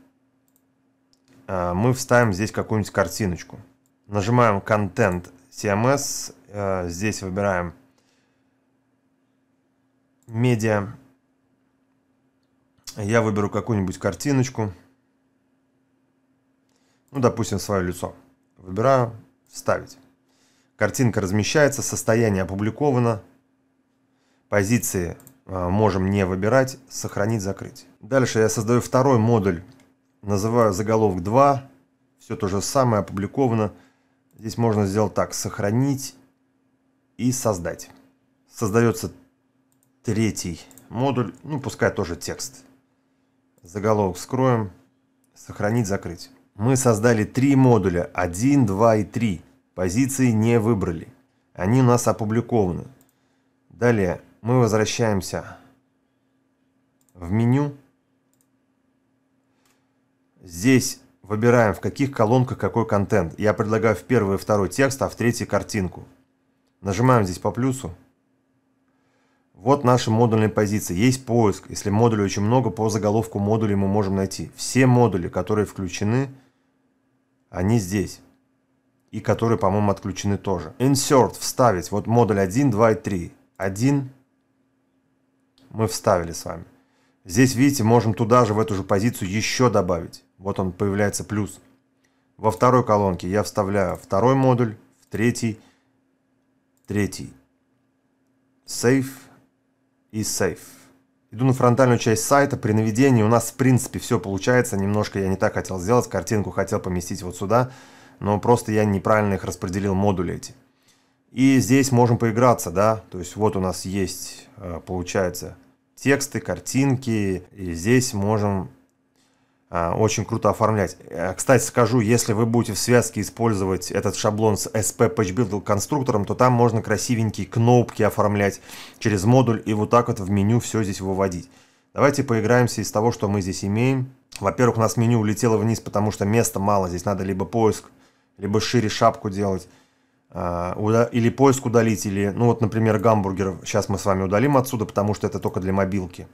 A: Э, мы вставим здесь какую-нибудь картиночку. Нажимаем «Контент CMS», э, здесь выбираем «Медиа». Я выберу какую-нибудь картиночку. Ну, допустим, свое лицо. Выбираю «Вставить». Картинка размещается, состояние опубликовано. Позиции э, можем не выбирать, сохранить, закрыть. Дальше я создаю второй модуль Называю заголовок 2. Все то же самое опубликовано. Здесь можно сделать так. Сохранить и создать. Создается третий модуль. Ну, пускай тоже текст. Заголовок скроем. Сохранить, закрыть. Мы создали три модуля. 1, 2 и 3. Позиции не выбрали. Они у нас опубликованы. Далее мы возвращаемся в меню. Здесь выбираем, в каких колонках какой контент. Я предлагаю в первый и второй текст, а в третий картинку. Нажимаем здесь по плюсу. Вот наши модульные позиции. Есть поиск. Если модулей очень много, по заголовку модулей мы можем найти. Все модули, которые включены, они здесь. И которые, по-моему, отключены тоже. Insert, вставить. Вот модуль 1, 2 и 3. 1 мы вставили с вами. Здесь, видите, можем туда же, в эту же позицию еще добавить. Вот он появляется плюс. Во второй колонке я вставляю второй модуль, в третий, третий. Save и Save. Иду на фронтальную часть сайта, при наведении у нас в принципе все получается, немножко я не так хотел сделать, картинку хотел поместить вот сюда, но просто я неправильно их распределил, модули эти. И здесь можем поиграться, да, то есть вот у нас есть, э, получается, тексты, картинки, и здесь можем Э, очень круто оформлять. Э, кстати, скажу, если вы будете в связке использовать этот шаблон с SP Patch Builder конструктором, то там можно красивенькие кнопки оформлять через модуль и вот так вот в меню все здесь выводить. Давайте поиграемся из того, что мы здесь имеем. Во-первых, у нас меню улетело вниз, потому что места мало. Здесь надо либо поиск, либо шире шапку делать, э, или поиск удалить, или, ну вот, например, гамбургер. Сейчас мы с вами удалим отсюда, потому что это только для мобилки.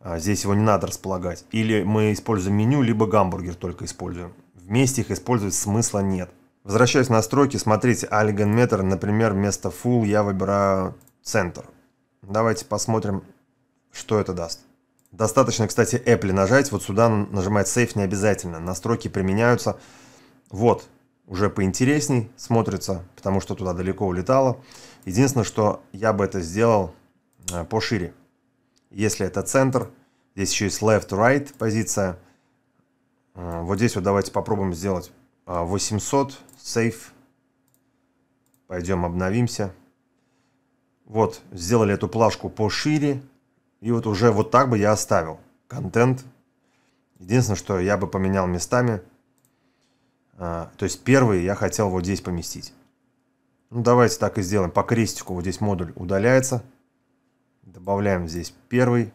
A: А, здесь его не надо располагать. Или мы используем меню, либо гамбургер только используем. Вместе их использовать смысла нет. Возвращаясь в настройки, смотрите, Algen например, вместо Full я выбираю центр. Давайте посмотрим, что это даст. Достаточно, кстати, Apple нажать, вот сюда нажимать Save не обязательно. Настройки применяются. Вот, уже поинтересней смотрится, потому что туда далеко улетало. Единственное, что я бы это сделал э, пошире. Если это центр, здесь еще есть left-right позиция. А, вот здесь вот давайте попробуем сделать 800, а, сейф. Пойдем обновимся. Вот, сделали эту плашку пошире. И вот уже вот так бы я оставил контент. Единственное, что я бы поменял местами. А, то есть первый я хотел вот здесь поместить. Ну давайте так и сделаем. По крестику вот здесь модуль удаляется. Добавляем здесь первый,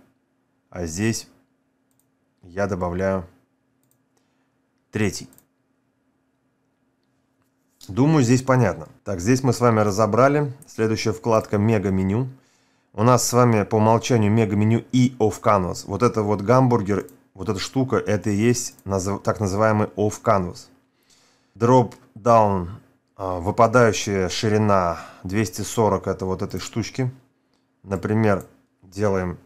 A: а здесь я добавляю третий. Думаю, здесь понятно. Так, здесь мы с вами разобрали. Следующая вкладка «Мега-меню». У нас с вами по умолчанию мега-меню и e off canvas. Вот это вот гамбургер, вот эта штука, это и есть так называемый off canvas. Drop down, а, выпадающая ширина 240, это вот этой штучки – Например, делаем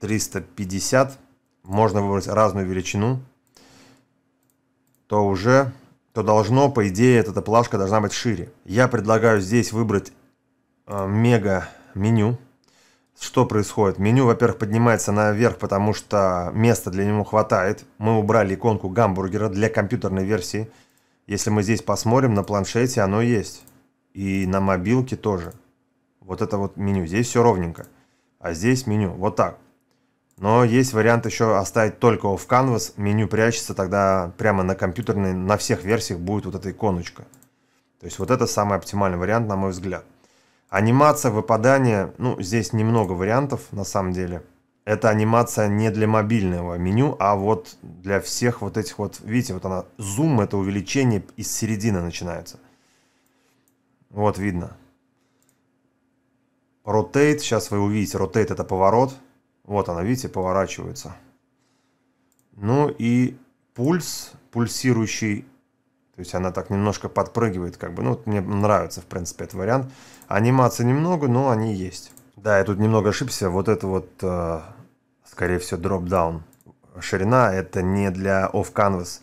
A: 350, можно выбрать разную величину, то уже, то должно, по идее, эта плашка должна быть шире. Я предлагаю здесь выбрать э, мега меню. Что происходит? Меню, во-первых, поднимается наверх, потому что места для него хватает. Мы убрали иконку гамбургера для компьютерной версии. Если мы здесь посмотрим, на планшете оно есть. И на мобилке тоже. Вот это вот меню. Здесь все ровненько. А здесь меню. Вот так. Но есть вариант еще оставить только в Canvas. Меню прячется, тогда прямо на компьютерной, на всех версиях будет вот эта иконочка. То есть вот это самый оптимальный вариант, на мой взгляд. Анимация выпадания, ну, здесь немного вариантов, на самом деле. Это анимация не для мобильного меню, а вот для всех вот этих вот, видите, вот она, зум, это увеличение из середины начинается. Вот видно. Rotate сейчас вы увидите, Rotate это поворот. Вот она, видите, поворачивается. Ну и пульс, пульсирующий, то есть она так немножко подпрыгивает, как бы, ну, вот мне нравится, в принципе, этот вариант. Анимации немного, но они есть. Да, я тут немного ошибся, вот это вот, э, скорее всего, дропдаун. Ширина это не для off-canvas,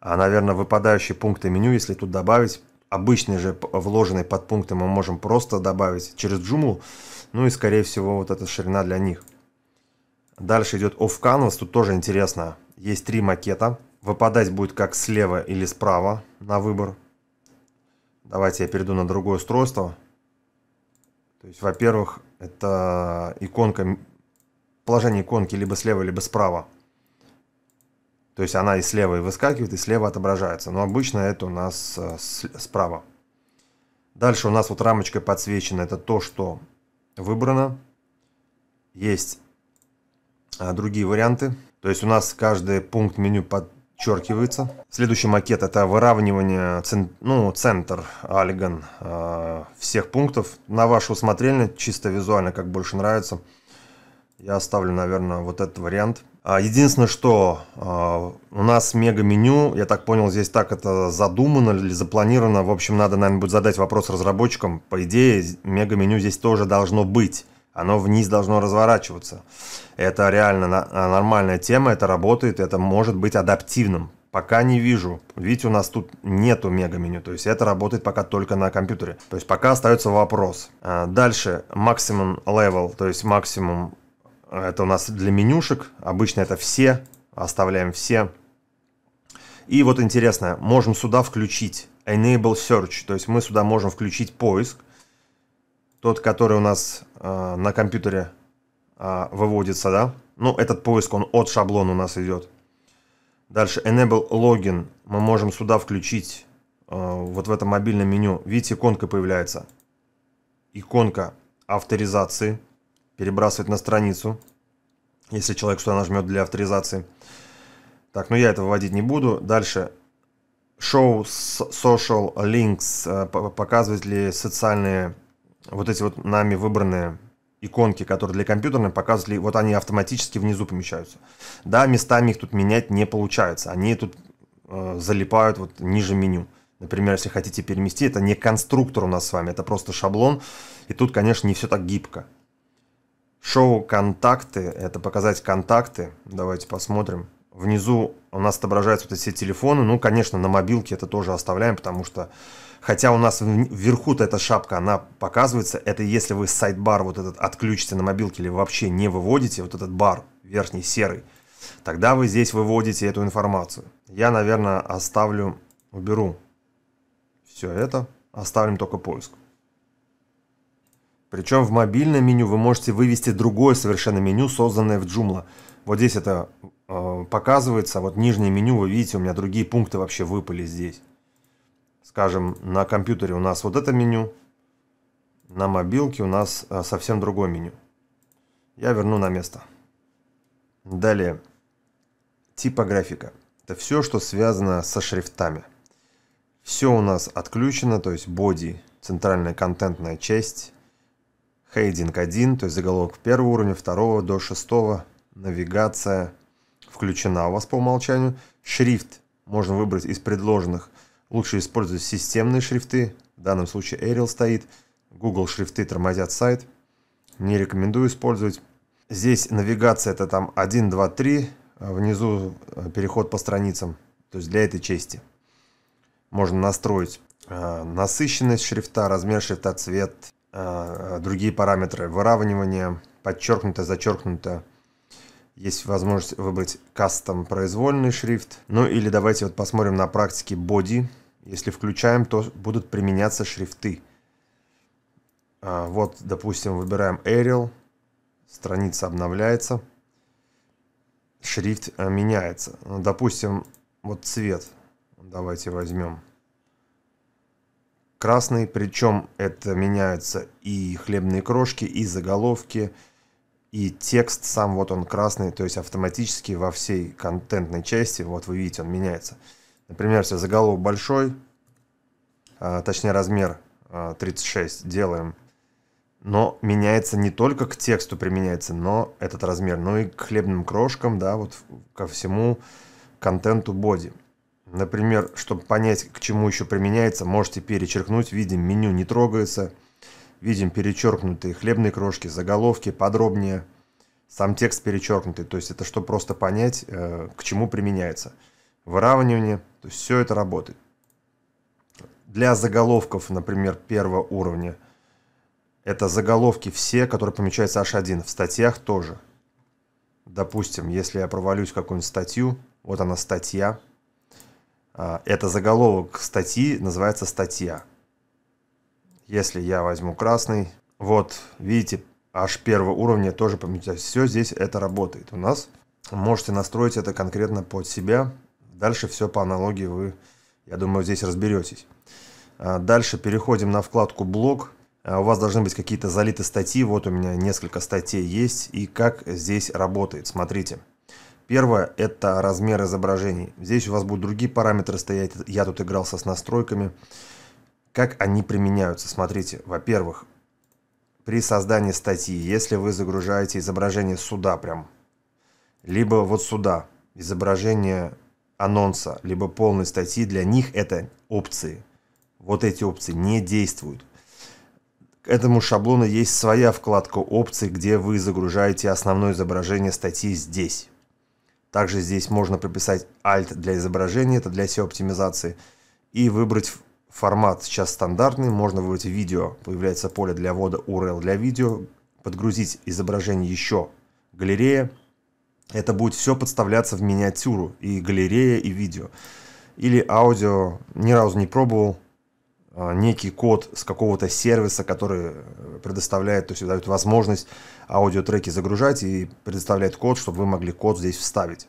A: а, наверное, выпадающие пункты меню, если тут добавить, обычный же вложенный под пункты мы можем просто добавить через джумлу, ну и скорее всего вот эта ширина для них. Дальше идет Off Canvas, тут тоже интересно. Есть три макета, выпадать будет как слева или справа на выбор. Давайте я перейду на другое устройство. То есть, во-первых, это иконка, положение иконки либо слева, либо справа. То есть она и слева и выскакивает, и слева отображается. Но обычно это у нас э, справа. Дальше у нас вот рамочкой подсвечено это то, что выбрано. Есть а, другие варианты. То есть у нас каждый пункт меню подчеркивается. Следующий макет это выравнивание, ну, центр Алиган э, всех пунктов. На ваше усмотрение, чисто визуально, как больше нравится. Я оставлю, наверное, вот этот вариант. А, единственное, что а, у нас мега-меню, я так понял, здесь так это задумано или запланировано. В общем, надо, наверное, будет задать вопрос разработчикам. По идее, мега-меню здесь тоже должно быть. Оно вниз должно разворачиваться. Это реально а, нормальная тема, это работает, это может быть адаптивным. Пока не вижу. Видите, у нас тут нету мега-меню, то есть это работает пока только на компьютере. То есть пока остается вопрос. Дальше maximum level, то есть максимум это у нас для менюшек. Обычно это все. Оставляем все. И вот интересно, можем сюда включить Enable Search. То есть мы сюда можем включить поиск. Тот, который у нас э, на компьютере э, выводится, да. Ну, этот поиск, он от шаблона у нас идет. Дальше Enable Login. Мы можем сюда включить э, вот в этом мобильном меню. Видите, иконка появляется. Иконка авторизации перебрасывать на страницу, если человек что то нажмет для авторизации. Так, но ну я это выводить не буду. Дальше. Show social links э, показывает ли социальные вот эти вот нами выбранные иконки, которые для компьютерной, показывают ли, вот они автоматически внизу помещаются. Да, местами их тут менять не получается. Они тут э, залипают вот ниже меню. Например, если хотите переместить, это не конструктор у нас с вами, это просто шаблон. И тут, конечно, не все так гибко. Шоу «Контакты» — это показать контакты. Давайте посмотрим. Внизу у нас отображаются вот все телефоны. Ну, конечно, на мобилке это тоже оставляем, потому что... Хотя у нас вверху-то эта шапка, она показывается. Это если вы сайт-бар вот этот отключите на мобилке или вообще не выводите, вот этот бар верхний серый, тогда вы здесь выводите эту информацию. Я, наверное, оставлю, уберу все это, оставим только поиск. Причем в мобильном меню вы можете вывести другое совершенно меню, созданное в Joomla. Вот здесь это э, показывается, вот нижнее меню, вы видите, у меня другие пункты вообще выпали здесь. Скажем, на компьютере у нас вот это меню, на мобилке у нас э, совсем другое меню. Я верну на место. Далее, типографика. Это все, что связано со шрифтами. Все у нас отключено, то есть боди, центральная контентная часть, Хейдинг 1, то есть заголовок первого уровня, второго до шестого, навигация включена у вас по умолчанию. Шрифт можно выбрать из предложенных. Лучше использовать системные шрифты, в данном случае Arial стоит. Google шрифты тормозят сайт, не рекомендую использовать. Здесь навигация это там 1, 2, 3, внизу э, переход по страницам, то есть для этой части. Можно настроить э, насыщенность шрифта, размер шрифта, цвет, Э, э, другие параметры выравнивания, подчеркнуто, зачеркнуто. Есть возможность выбрать кастом произвольный шрифт. Ну или давайте вот посмотрим на практике body. Если включаем, то будут применяться шрифты. А, вот, допустим, выбираем Arial. Страница обновляется. Шрифт э, меняется. Ну, допустим, вот цвет. Давайте возьмем красный, причем это меняются и хлебные крошки, и заголовки, и текст сам, вот он красный, то есть автоматически во всей контентной части, вот вы видите, он меняется. Например, если заголовок большой, а, точнее размер 36 а, делаем, но меняется не только к тексту применяется, но этот размер, но и к хлебным крошкам, да, вот ко всему контенту боди. Например, чтобы понять, к чему еще применяется, можете перечеркнуть, видим, меню не трогается, видим перечеркнутые хлебные крошки, заголовки, подробнее, сам текст перечеркнутый, то есть это чтобы просто понять, э, к чему применяется. Выравнивание, то есть все это работает. Для заголовков, например, первого уровня, это заголовки все, которые помечаются H1, в статьях тоже. Допустим, если я провалюсь в какую-нибудь статью, вот она статья, а, это заголовок статьи, называется статья. Если я возьму красный, вот, видите, аж первого уровня тоже поменять. Все здесь это работает у нас. Можете настроить это конкретно под себя. Дальше все по аналогии вы, я думаю, здесь разберетесь. А, дальше переходим на вкладку «Блог». А, у вас должны быть какие-то залиты статьи. Вот у меня несколько статей есть. И как здесь работает. Смотрите. Первое – это размер изображений. Здесь у вас будут другие параметры стоять. Я тут игрался с настройками. Как они применяются? Смотрите, во-первых, при создании статьи, если вы загружаете изображение сюда прям, либо вот сюда, изображение анонса, либо полной статьи, для них это опции. Вот эти опции не действуют. К этому шаблону есть своя вкладка опций, где вы загружаете основное изображение статьи здесь. Также здесь можно прописать Alt для изображения, это для SEO-оптимизации, и выбрать формат. Сейчас стандартный, можно выбрать видео, появляется поле для ввода URL для видео, подгрузить изображение еще галерея. Это будет все подставляться в миниатюру, и галерея, и видео. Или аудио, ни разу не пробовал, а, некий код с какого-то сервиса, который э, предоставляет, то есть дает возможность аудиотреки загружать и предоставляет код, чтобы вы могли код здесь вставить.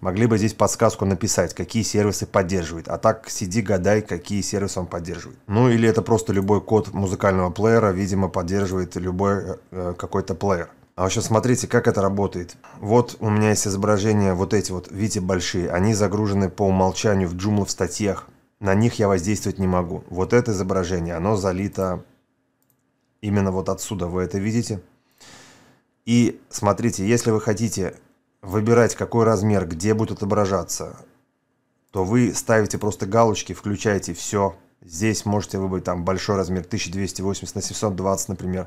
A: Могли бы здесь подсказку написать, какие сервисы поддерживает. А так сиди, гадай, какие сервисы он поддерживает. Ну или это просто любой код музыкального плеера, видимо, поддерживает любой э, какой-то плеер. А вот сейчас смотрите, как это работает. Вот у меня есть изображение вот эти вот, видите, большие. Они загружены по умолчанию в Joomla в статьях. На них я воздействовать не могу. Вот это изображение, оно залито именно вот отсюда, вы это видите. И смотрите, если вы хотите выбирать, какой размер, где будет отображаться, то вы ставите просто галочки, включаете все. Здесь можете выбрать там большой размер 1280 на 720, например,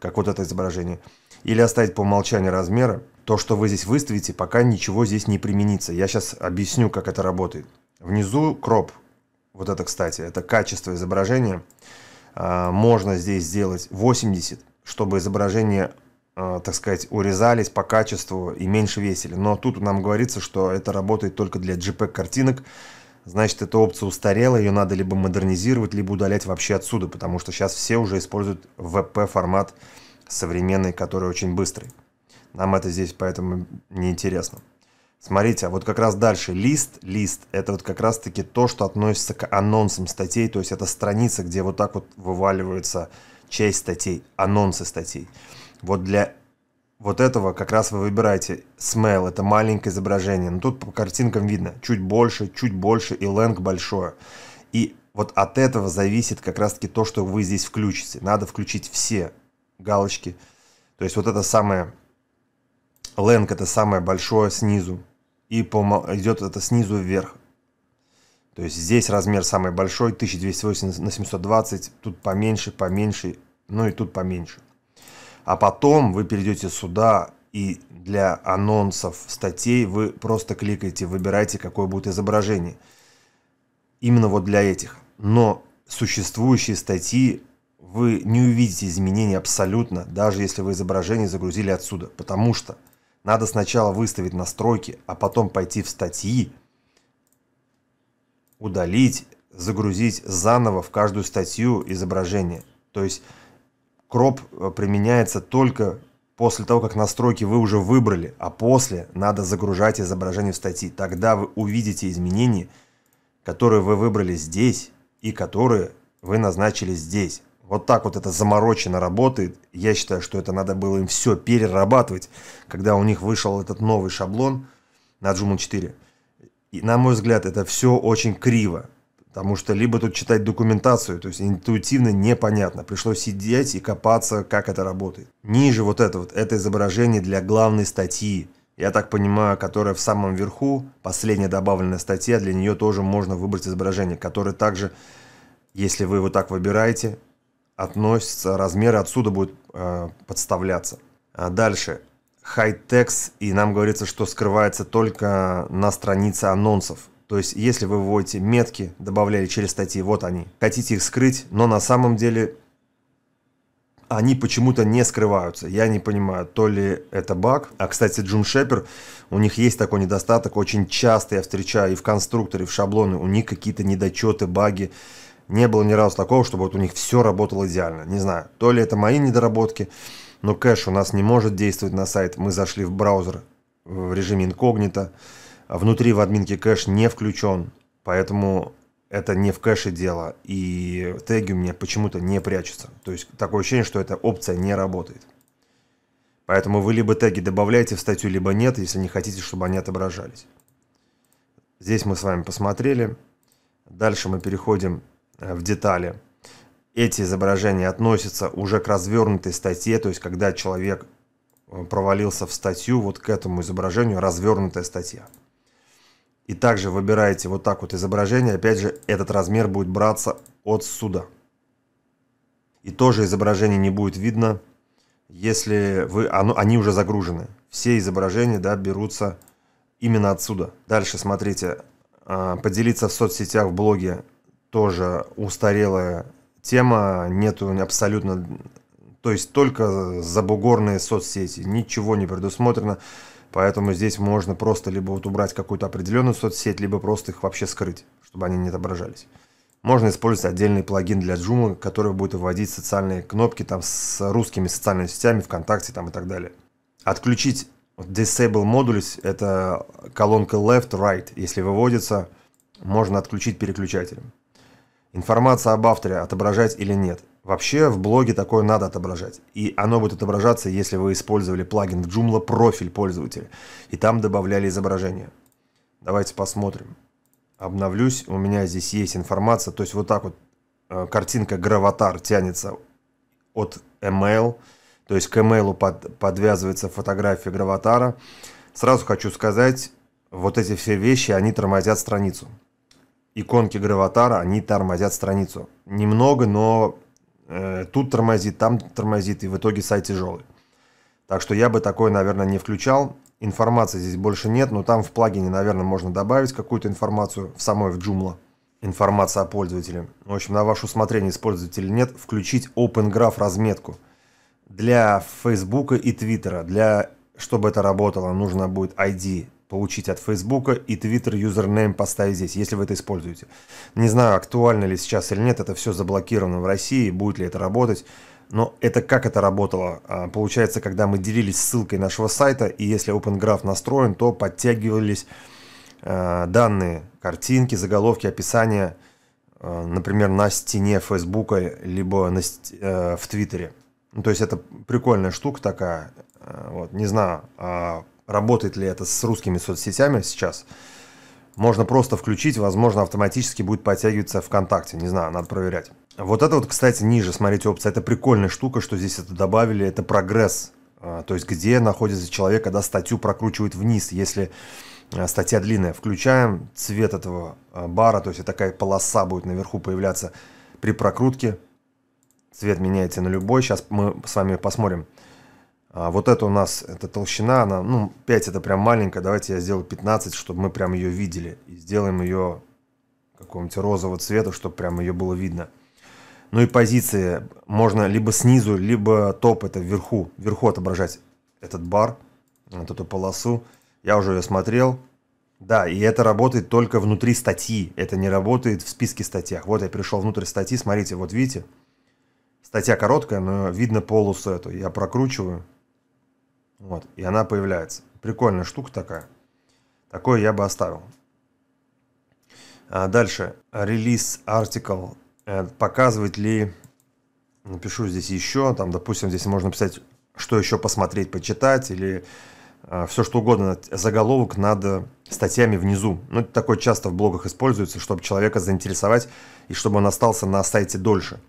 A: как вот это изображение. Или оставить по умолчанию размеры. То, что вы здесь выставите, пока ничего здесь не применится. Я сейчас объясню, как это работает. Внизу кроп, вот это, кстати, это качество изображения. А, можно здесь сделать 80, чтобы изображение, а, так сказать, урезались по качеству и меньше весили. Но тут нам говорится, что это работает только для JPEG-картинок. Значит, эта опция устарела, ее надо либо модернизировать, либо удалять вообще отсюда, потому что сейчас все уже используют VP-формат современный, который очень быстрый. Нам это здесь поэтому неинтересно. Смотрите, а вот как раз дальше лист, лист, это вот как раз-таки то, что относится к анонсам статей, то есть это страница, где вот так вот вываливается часть статей, анонсы статей. Вот для вот этого как раз вы выбираете smell, это маленькое изображение. Но тут по картинкам видно, чуть больше, чуть больше и ленг большое. И вот от этого зависит как раз-таки то, что вы здесь включите. Надо включить все галочки. То есть вот это самое, ленг, это самое большое снизу, и идет это снизу вверх. То есть здесь размер самый большой, 1280 на 720, тут поменьше, поменьше, ну и тут поменьше. А потом вы перейдете сюда, и для анонсов статей вы просто кликаете, выбираете, какое будет изображение. Именно вот для этих. Но существующие статьи вы не увидите изменений абсолютно, даже если вы изображение загрузили отсюда, потому что – надо сначала выставить настройки, а потом пойти в статьи, удалить, загрузить заново в каждую статью изображение. То есть кроп э, применяется только после того, как настройки вы уже выбрали, а после надо загружать изображение в статьи. Тогда вы увидите изменения, которые вы выбрали здесь и которые вы назначили здесь. Вот так вот это заморочено работает. Я считаю, что это надо было им все перерабатывать, когда у них вышел этот новый шаблон на Joomla 4. И, на мой взгляд, это все очень криво. Потому что либо тут читать документацию, то есть интуитивно непонятно. Пришлось сидеть и копаться, как это работает. Ниже вот это вот, это изображение для главной статьи. Я так понимаю, которая в самом верху, последняя добавленная статья, для нее тоже можно выбрать изображение, которое также, если вы его так выбираете, относится размеры отсюда будут э, подставляться. А дальше. Хайтекс, и нам говорится, что скрывается только на странице анонсов. То есть, если вы вводите метки, добавляли через статьи, вот они. Хотите их скрыть, но на самом деле они почему-то не скрываются. Я не понимаю, то ли это баг. А, кстати, Джун Шепер, у них есть такой недостаток. Очень часто я встречаю и в конструкторе, и в шаблоны. У них какие-то недочеты, баги. Не было ни разу такого, чтобы вот у них все работало идеально. Не знаю, то ли это мои недоработки, но кэш у нас не может действовать на сайт. Мы зашли в браузер э, в режиме инкогнито. Внутри в админке кэш не включен, поэтому это не в кэше дело. И теги у меня почему-то не прячутся. То есть такое ощущение, что эта опция не работает. Поэтому вы либо теги добавляете в статью, либо нет, если не хотите, чтобы они отображались. Здесь мы с вами посмотрели. Дальше мы переходим Э, в детали. Эти изображения относятся уже к развернутой статье, то есть когда человек э, провалился в статью, вот к этому изображению развернутая статья. И также выбираете вот так вот изображение, опять же этот размер будет браться от суда. И тоже изображение не будет видно, если вы, оно, они уже загружены. Все изображения да, берутся именно отсюда. Дальше смотрите, а, поделиться в соцсетях, в блоге тоже устарелая тема, нету абсолютно, то есть только забугорные соцсети, ничего не предусмотрено, поэтому здесь можно просто либо вот убрать какую-то определенную соцсеть, либо просто их вообще скрыть, чтобы они не отображались. Можно использовать отдельный плагин для Joomla, который будет вводить социальные кнопки там с русскими социальными сетями, ВКонтакте там и так далее. Отключить Disable Modules – это колонка Left, Right. Если выводится, можно отключить переключателем информация об авторе отображать или нет. Вообще в блоге такое надо отображать. И оно будет отображаться, если вы использовали плагин Joomla «Профиль пользователя». И там добавляли изображение. Давайте посмотрим. Обновлюсь. У меня здесь есть информация. То есть вот так вот э, картинка Граватар тянется от email. То есть к email под, подвязывается фотография Граватара. Сразу хочу сказать, вот эти все вещи, они тормозят страницу иконки Граватара, они тормозят страницу. Немного, но э, тут тормозит, там тормозит, и в итоге сайт тяжелый. Так что я бы такое, наверное, не включал. Информации здесь больше нет, но там в плагине, наверное, можно добавить какую-то информацию в самой в Joomla. Информация о пользователе. В общем, на ваше усмотрение, использовать или нет, включить Open Graph разметку для Facebook и Twitter. Для, чтобы это работало, нужно будет ID получить от Фейсбука и Twitter юзернейм поставить здесь, если вы это используете. Не знаю, актуально ли сейчас или нет, это все заблокировано в России, будет ли это работать. Но это как это работало? А, получается, когда мы делились ссылкой нашего сайта, и если Open Graph настроен, то подтягивались а, данные, картинки, заголовки, описания, а, например, на стене Фейсбука, либо на, э, в Твиттере. Ну, то есть это прикольная штука такая. Вот, не знаю, работает ли это с русскими соцсетями сейчас. Можно просто включить, возможно, автоматически будет подтягиваться ВКонтакте. Не знаю, надо проверять. Вот это вот, кстати, ниже, смотрите, опция. Это прикольная штука, что здесь это добавили. Это прогресс. А, то есть, где находится человек, когда статью прокручивает вниз. Если а, статья длинная, включаем цвет этого а, бара, то есть такая полоса будет наверху появляться при прокрутке. Цвет меняется на любой. Сейчас мы с вами посмотрим а вот это у нас, эта толщина, она, ну, 5 это прям маленькая, давайте я сделаю 15, чтобы мы прям ее видели. И сделаем ее какого-нибудь розового цвета, чтобы прям ее было видно. Ну и позиции можно либо снизу, либо топ, это вверху. Вверху отображать этот бар, вот эту полосу. Я уже ее смотрел. Да, и это работает только внутри статьи. Это не работает в списке статьях. Вот я пришел внутрь статьи, смотрите, вот видите. Статья короткая, но видно полосу эту. Я прокручиваю. Вот, и она появляется. Прикольная штука такая. Такое я бы оставил. А дальше, релиз article. Э, Показывает ли, напишу здесь еще, там, допустим, здесь можно писать, что еще посмотреть, почитать, или э, все что угодно, заголовок надо э, статьями внизу. Ну, это такое часто в блогах используется, чтобы человека заинтересовать и чтобы он остался на сайте дольше.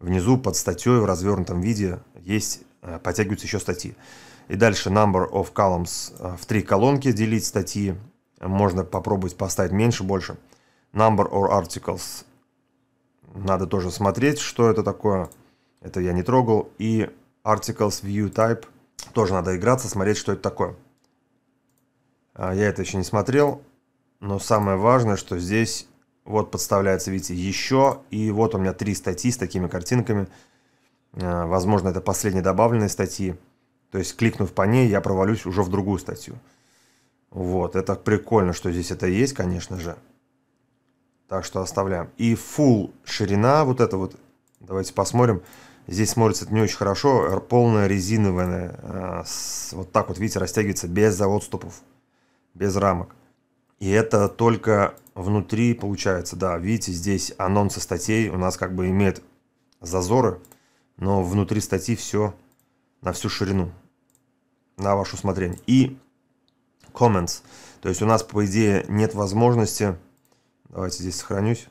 A: Внизу под статьей в развернутом виде есть, подтягиваются еще статьи и дальше number of columns э, в три колонки делить статьи. Можно попробовать поставить меньше, больше. Number or articles. Надо тоже смотреть, что это такое. Это я не трогал. И articles view type. Тоже надо играться, смотреть, что это такое. Э, я это еще не смотрел. Но самое важное, что здесь вот подставляется, видите, еще. И вот у меня три статьи с такими картинками. Э, возможно, это последние добавленные статьи. То есть, кликнув по ней, я провалюсь уже в другую статью. Вот, это прикольно, что здесь это есть, конечно же. Так что оставляем. И full ширина, вот это вот, давайте посмотрим. Здесь смотрится не очень хорошо, полная резиновая, э, вот так вот, видите, растягивается без отступов, без рамок. И это только внутри получается, да, видите, здесь анонсы статей у нас как бы имеют зазоры, но внутри статьи все на всю ширину на ваше усмотрение. И comments. То есть у нас, по идее, нет возможности... Давайте здесь сохранюсь.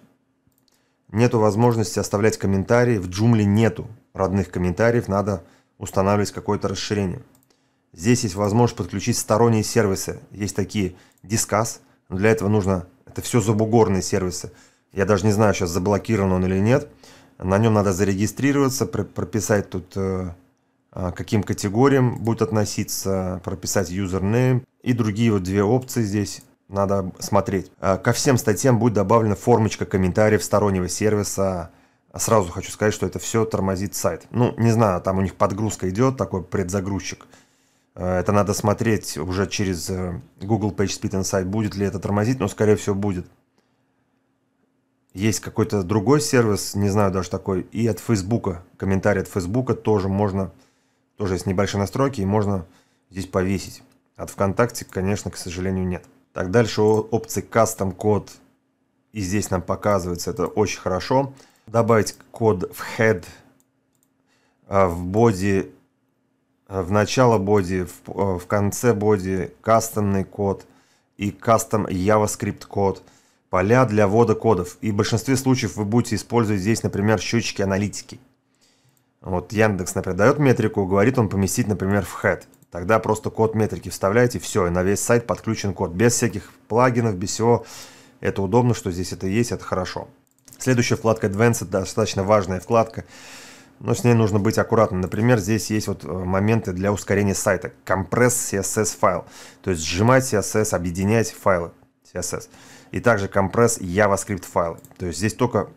A: Нету возможности оставлять комментарии. В Joomla нету родных комментариев. Надо устанавливать какое-то расширение. Здесь есть возможность подключить сторонние сервисы. Есть такие Discuss. Но для этого нужно... Это все забугорные сервисы. Я даже не знаю, сейчас заблокирован он или нет. На нем надо зарегистрироваться, прописать тут э, а, каким категориям будет относиться, прописать username и другие вот две опции здесь надо смотреть. А, ко всем статьям будет добавлена формочка комментариев стороннего сервиса. А сразу хочу сказать, что это все тормозит сайт. Ну, не знаю, там у них подгрузка идет, такой предзагрузчик. Это надо смотреть уже через э, Google PageSpeed Insight, будет ли это тормозить, но, скорее всего, будет. Есть какой-то другой сервис, не знаю даже такой, и от Фейсбука, комментарий от Фейсбука тоже можно тоже есть небольшие настройки, и можно здесь повесить. От ВКонтакте, конечно, к сожалению, нет. Так, дальше опции Custom код И здесь нам показывается, это очень хорошо. Добавить код в Head, э, в Body, э, в начало Body, в, э, в конце Body, кастомный код и кастом JavaScript код поля для ввода кодов. И в большинстве случаев вы будете использовать здесь, например, счетчики аналитики. Вот Яндекс, например, дает метрику, говорит он поместить, например, в head. Тогда просто код метрики вставляете, все, и на весь сайт подключен код. Без всяких плагинов, без всего. Это удобно, что здесь это есть, это хорошо. Следующая вкладка Advanced, достаточно важная вкладка, но с ней нужно быть аккуратным. Например, здесь есть вот э, моменты для ускорения сайта. Компресс CSS файл, то есть сжимать CSS, объединять файлы CSS. И также компресс JavaScript файлы. То есть здесь только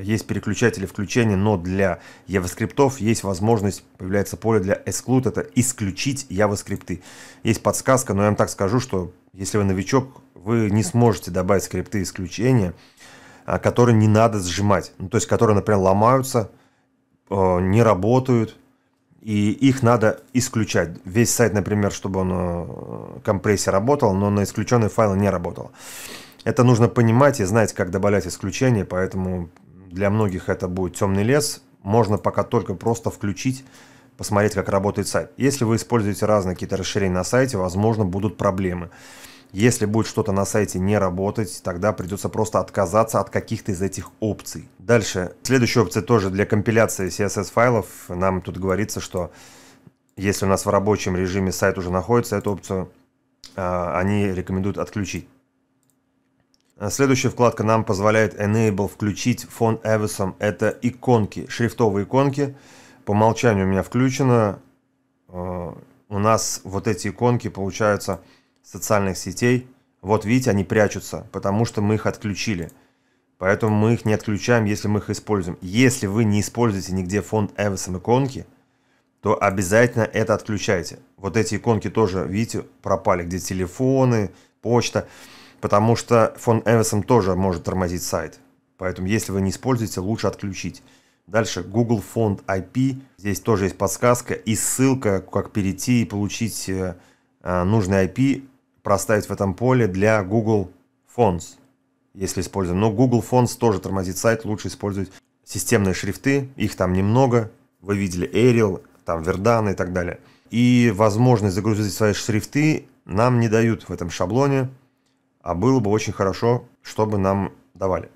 A: есть переключатели включения, но для JavaScript есть возможность, появляется поле для exclude, это исключить JavaScript. Есть подсказка, но я вам так скажу, что если вы новичок, вы не сможете добавить скрипты исключения, а, которые не надо сжимать. Ну, то есть, которые, например, ломаются, э, не работают, и их надо исключать. Весь сайт, например, чтобы он э, компрессия работал, но на исключенные файлы не работал. Это нужно понимать и знать, как добавлять исключения, поэтому для многих это будет темный лес, можно пока только просто включить, посмотреть, как работает сайт. Если вы используете разные какие-то расширения на сайте, возможно, будут проблемы. Если будет что-то на сайте не работать, тогда придется просто отказаться от каких-то из этих опций. Дальше, следующая опция тоже для компиляции CSS файлов. Нам тут говорится, что если у нас в рабочем режиме сайт уже находится, эту опцию э, они рекомендуют отключить. А следующая вкладка нам позволяет Enable включить фон Эвисом. Это иконки, шрифтовые иконки. По умолчанию у меня включено. Э, у нас вот эти иконки получаются социальных сетей. Вот видите, они прячутся, потому что мы их отключили. Поэтому мы их не отключаем, если мы их используем. Если вы не используете нигде фон Эвисом иконки, то обязательно это отключайте. Вот эти иконки тоже, видите, пропали, где телефоны, почта. Почта потому что фон Эвесом тоже может тормозить сайт. Поэтому, если вы не используете, лучше отключить. Дальше Google Font IP. Здесь тоже есть подсказка и ссылка, как перейти и получить э, э, нужный IP, проставить в этом поле для Google Fonts, если используем. Но Google Fonts тоже тормозит сайт, лучше использовать системные шрифты, их там немного. Вы видели Arial, там Verdana и так далее. И возможность загрузить свои шрифты нам не дают в этом шаблоне а было бы очень хорошо, чтобы нам давали.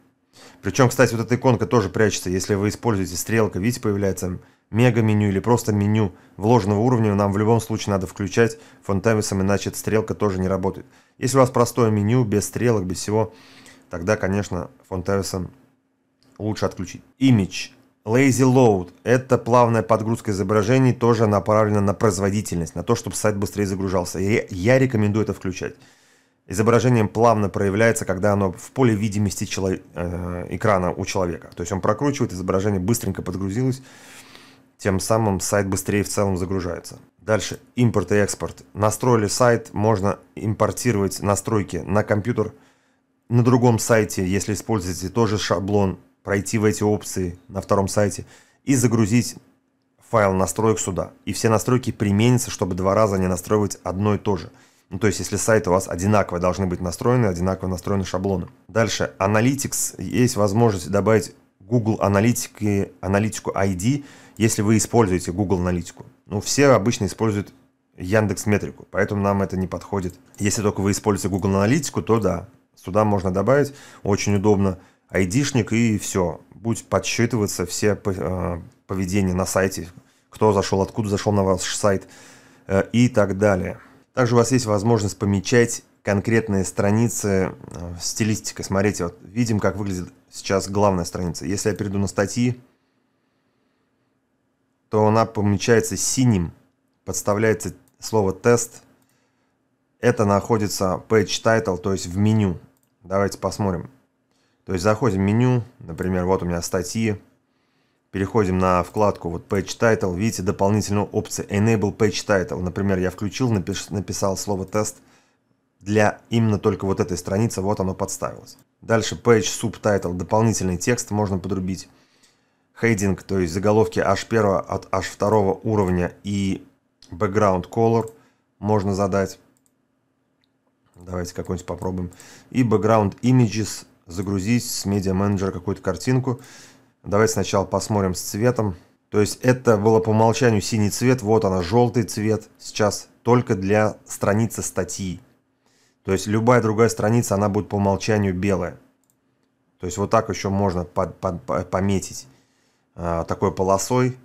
A: Причем, кстати, вот эта иконка тоже прячется, если вы используете стрелка, видите, появляется мега-меню или просто меню вложенного уровня, нам в любом случае надо включать фонтависом, иначе стрелка тоже не работает. Если у вас простое меню, без стрелок, без всего, тогда, конечно, фонтависом лучше отключить. Image. Lazy Load – это плавная подгрузка изображений, тоже направлена на производительность, на то, чтобы сайт быстрее загружался. И я рекомендую это включать изображением плавно проявляется, когда оно в поле видимости чело... э, экрана у человека. То есть он прокручивает, изображение быстренько подгрузилось, тем самым сайт быстрее в целом загружается. Дальше импорт и экспорт. Настроили сайт, можно импортировать настройки на компьютер. На другом сайте, если используете тоже шаблон, пройти в эти опции на втором сайте и загрузить файл настроек сюда. И все настройки применятся, чтобы два раза не настроивать одно и то же – ну, то есть, если сайты у вас одинаково должны быть настроены, одинаково настроены шаблоны. Дальше, Analytics. Есть возможность добавить Google аналитики, аналитику ID, если вы используете Google аналитику. Ну, все обычно используют Яндекс Метрику, поэтому нам это не подходит. Если только вы используете Google аналитику, то да, сюда можно добавить, очень удобно, ID-шник и все. Будет подсчитываться все э, поведение на сайте, кто зашел, откуда зашел на ваш сайт э, и так далее. Также у вас есть возможность помечать конкретные страницы э, стилистикой. Смотрите, вот видим, как выглядит сейчас главная страница. Если я перейду на статьи, то она помечается синим, подставляется слово «тест». Это находится page title, то есть в меню. Давайте посмотрим. То есть заходим в меню, например, вот у меня статьи, Переходим на вкладку вот Page Title. Видите дополнительную опцию Enable Page Title. Например, я включил, напиш, написал слово «тест» для именно только вот этой страницы. Вот оно подставилось. Дальше Page Subtitle. Дополнительный текст можно подрубить. heading то есть заголовки H1 от H2 уровня и Background Color можно задать. Давайте какой-нибудь попробуем. И Background Images загрузить с Media Manager какую-то картинку. Давайте сначала посмотрим с цветом. То есть это было по умолчанию синий цвет, вот она желтый цвет сейчас только для страницы статьи. То есть любая другая страница, она будет по умолчанию белая. То есть вот так еще можно под, под, под, пометить а, такой полосой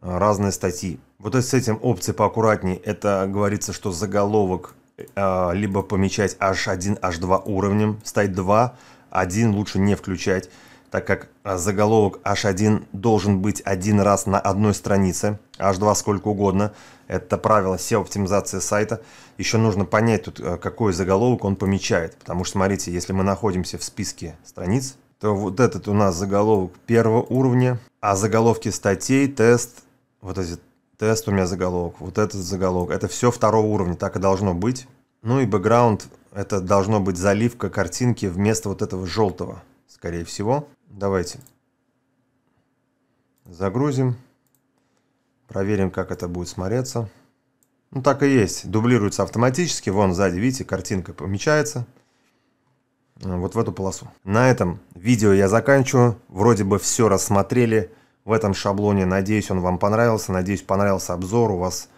A: а, разные статьи. Вот с этим опции поаккуратнее. Это говорится, что заголовок а, либо помечать H1, H2 уровнем, ставить 2, 1 лучше не включать так как а, заголовок H1 должен быть один раз на одной странице, H2 сколько угодно, это правило SEO-оптимизации сайта, еще нужно понять, тут, а, какой заголовок он помечает. Потому что, смотрите, если мы находимся в списке страниц, то вот этот у нас заголовок первого уровня, а заголовки статей, тест, вот эти тест у меня заголовок, вот этот заголовок, это все второго уровня, так и должно быть. Ну и бэкграунд, это должно быть заливка картинки вместо вот этого желтого, скорее всего. Давайте. Загрузим. Проверим, как это будет смотреться. Ну, так и есть. Дублируется автоматически. Вон сзади, видите, картинка помечается. Вот в эту полосу. На этом видео я заканчиваю. Вроде бы все рассмотрели в этом шаблоне. Надеюсь, он вам понравился. Надеюсь, понравился обзор. У вас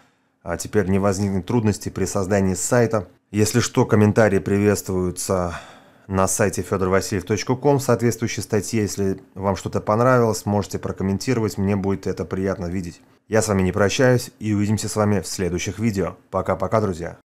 A: а, теперь не возникнет трудностей при создании сайта. Если что, комментарии приветствуются на сайте fedorvasiliev.com соответствующей статье. Если вам что-то понравилось, можете прокомментировать, мне будет это приятно видеть. Я с вами не прощаюсь и увидимся с вами в следующих видео. Пока-пока, друзья!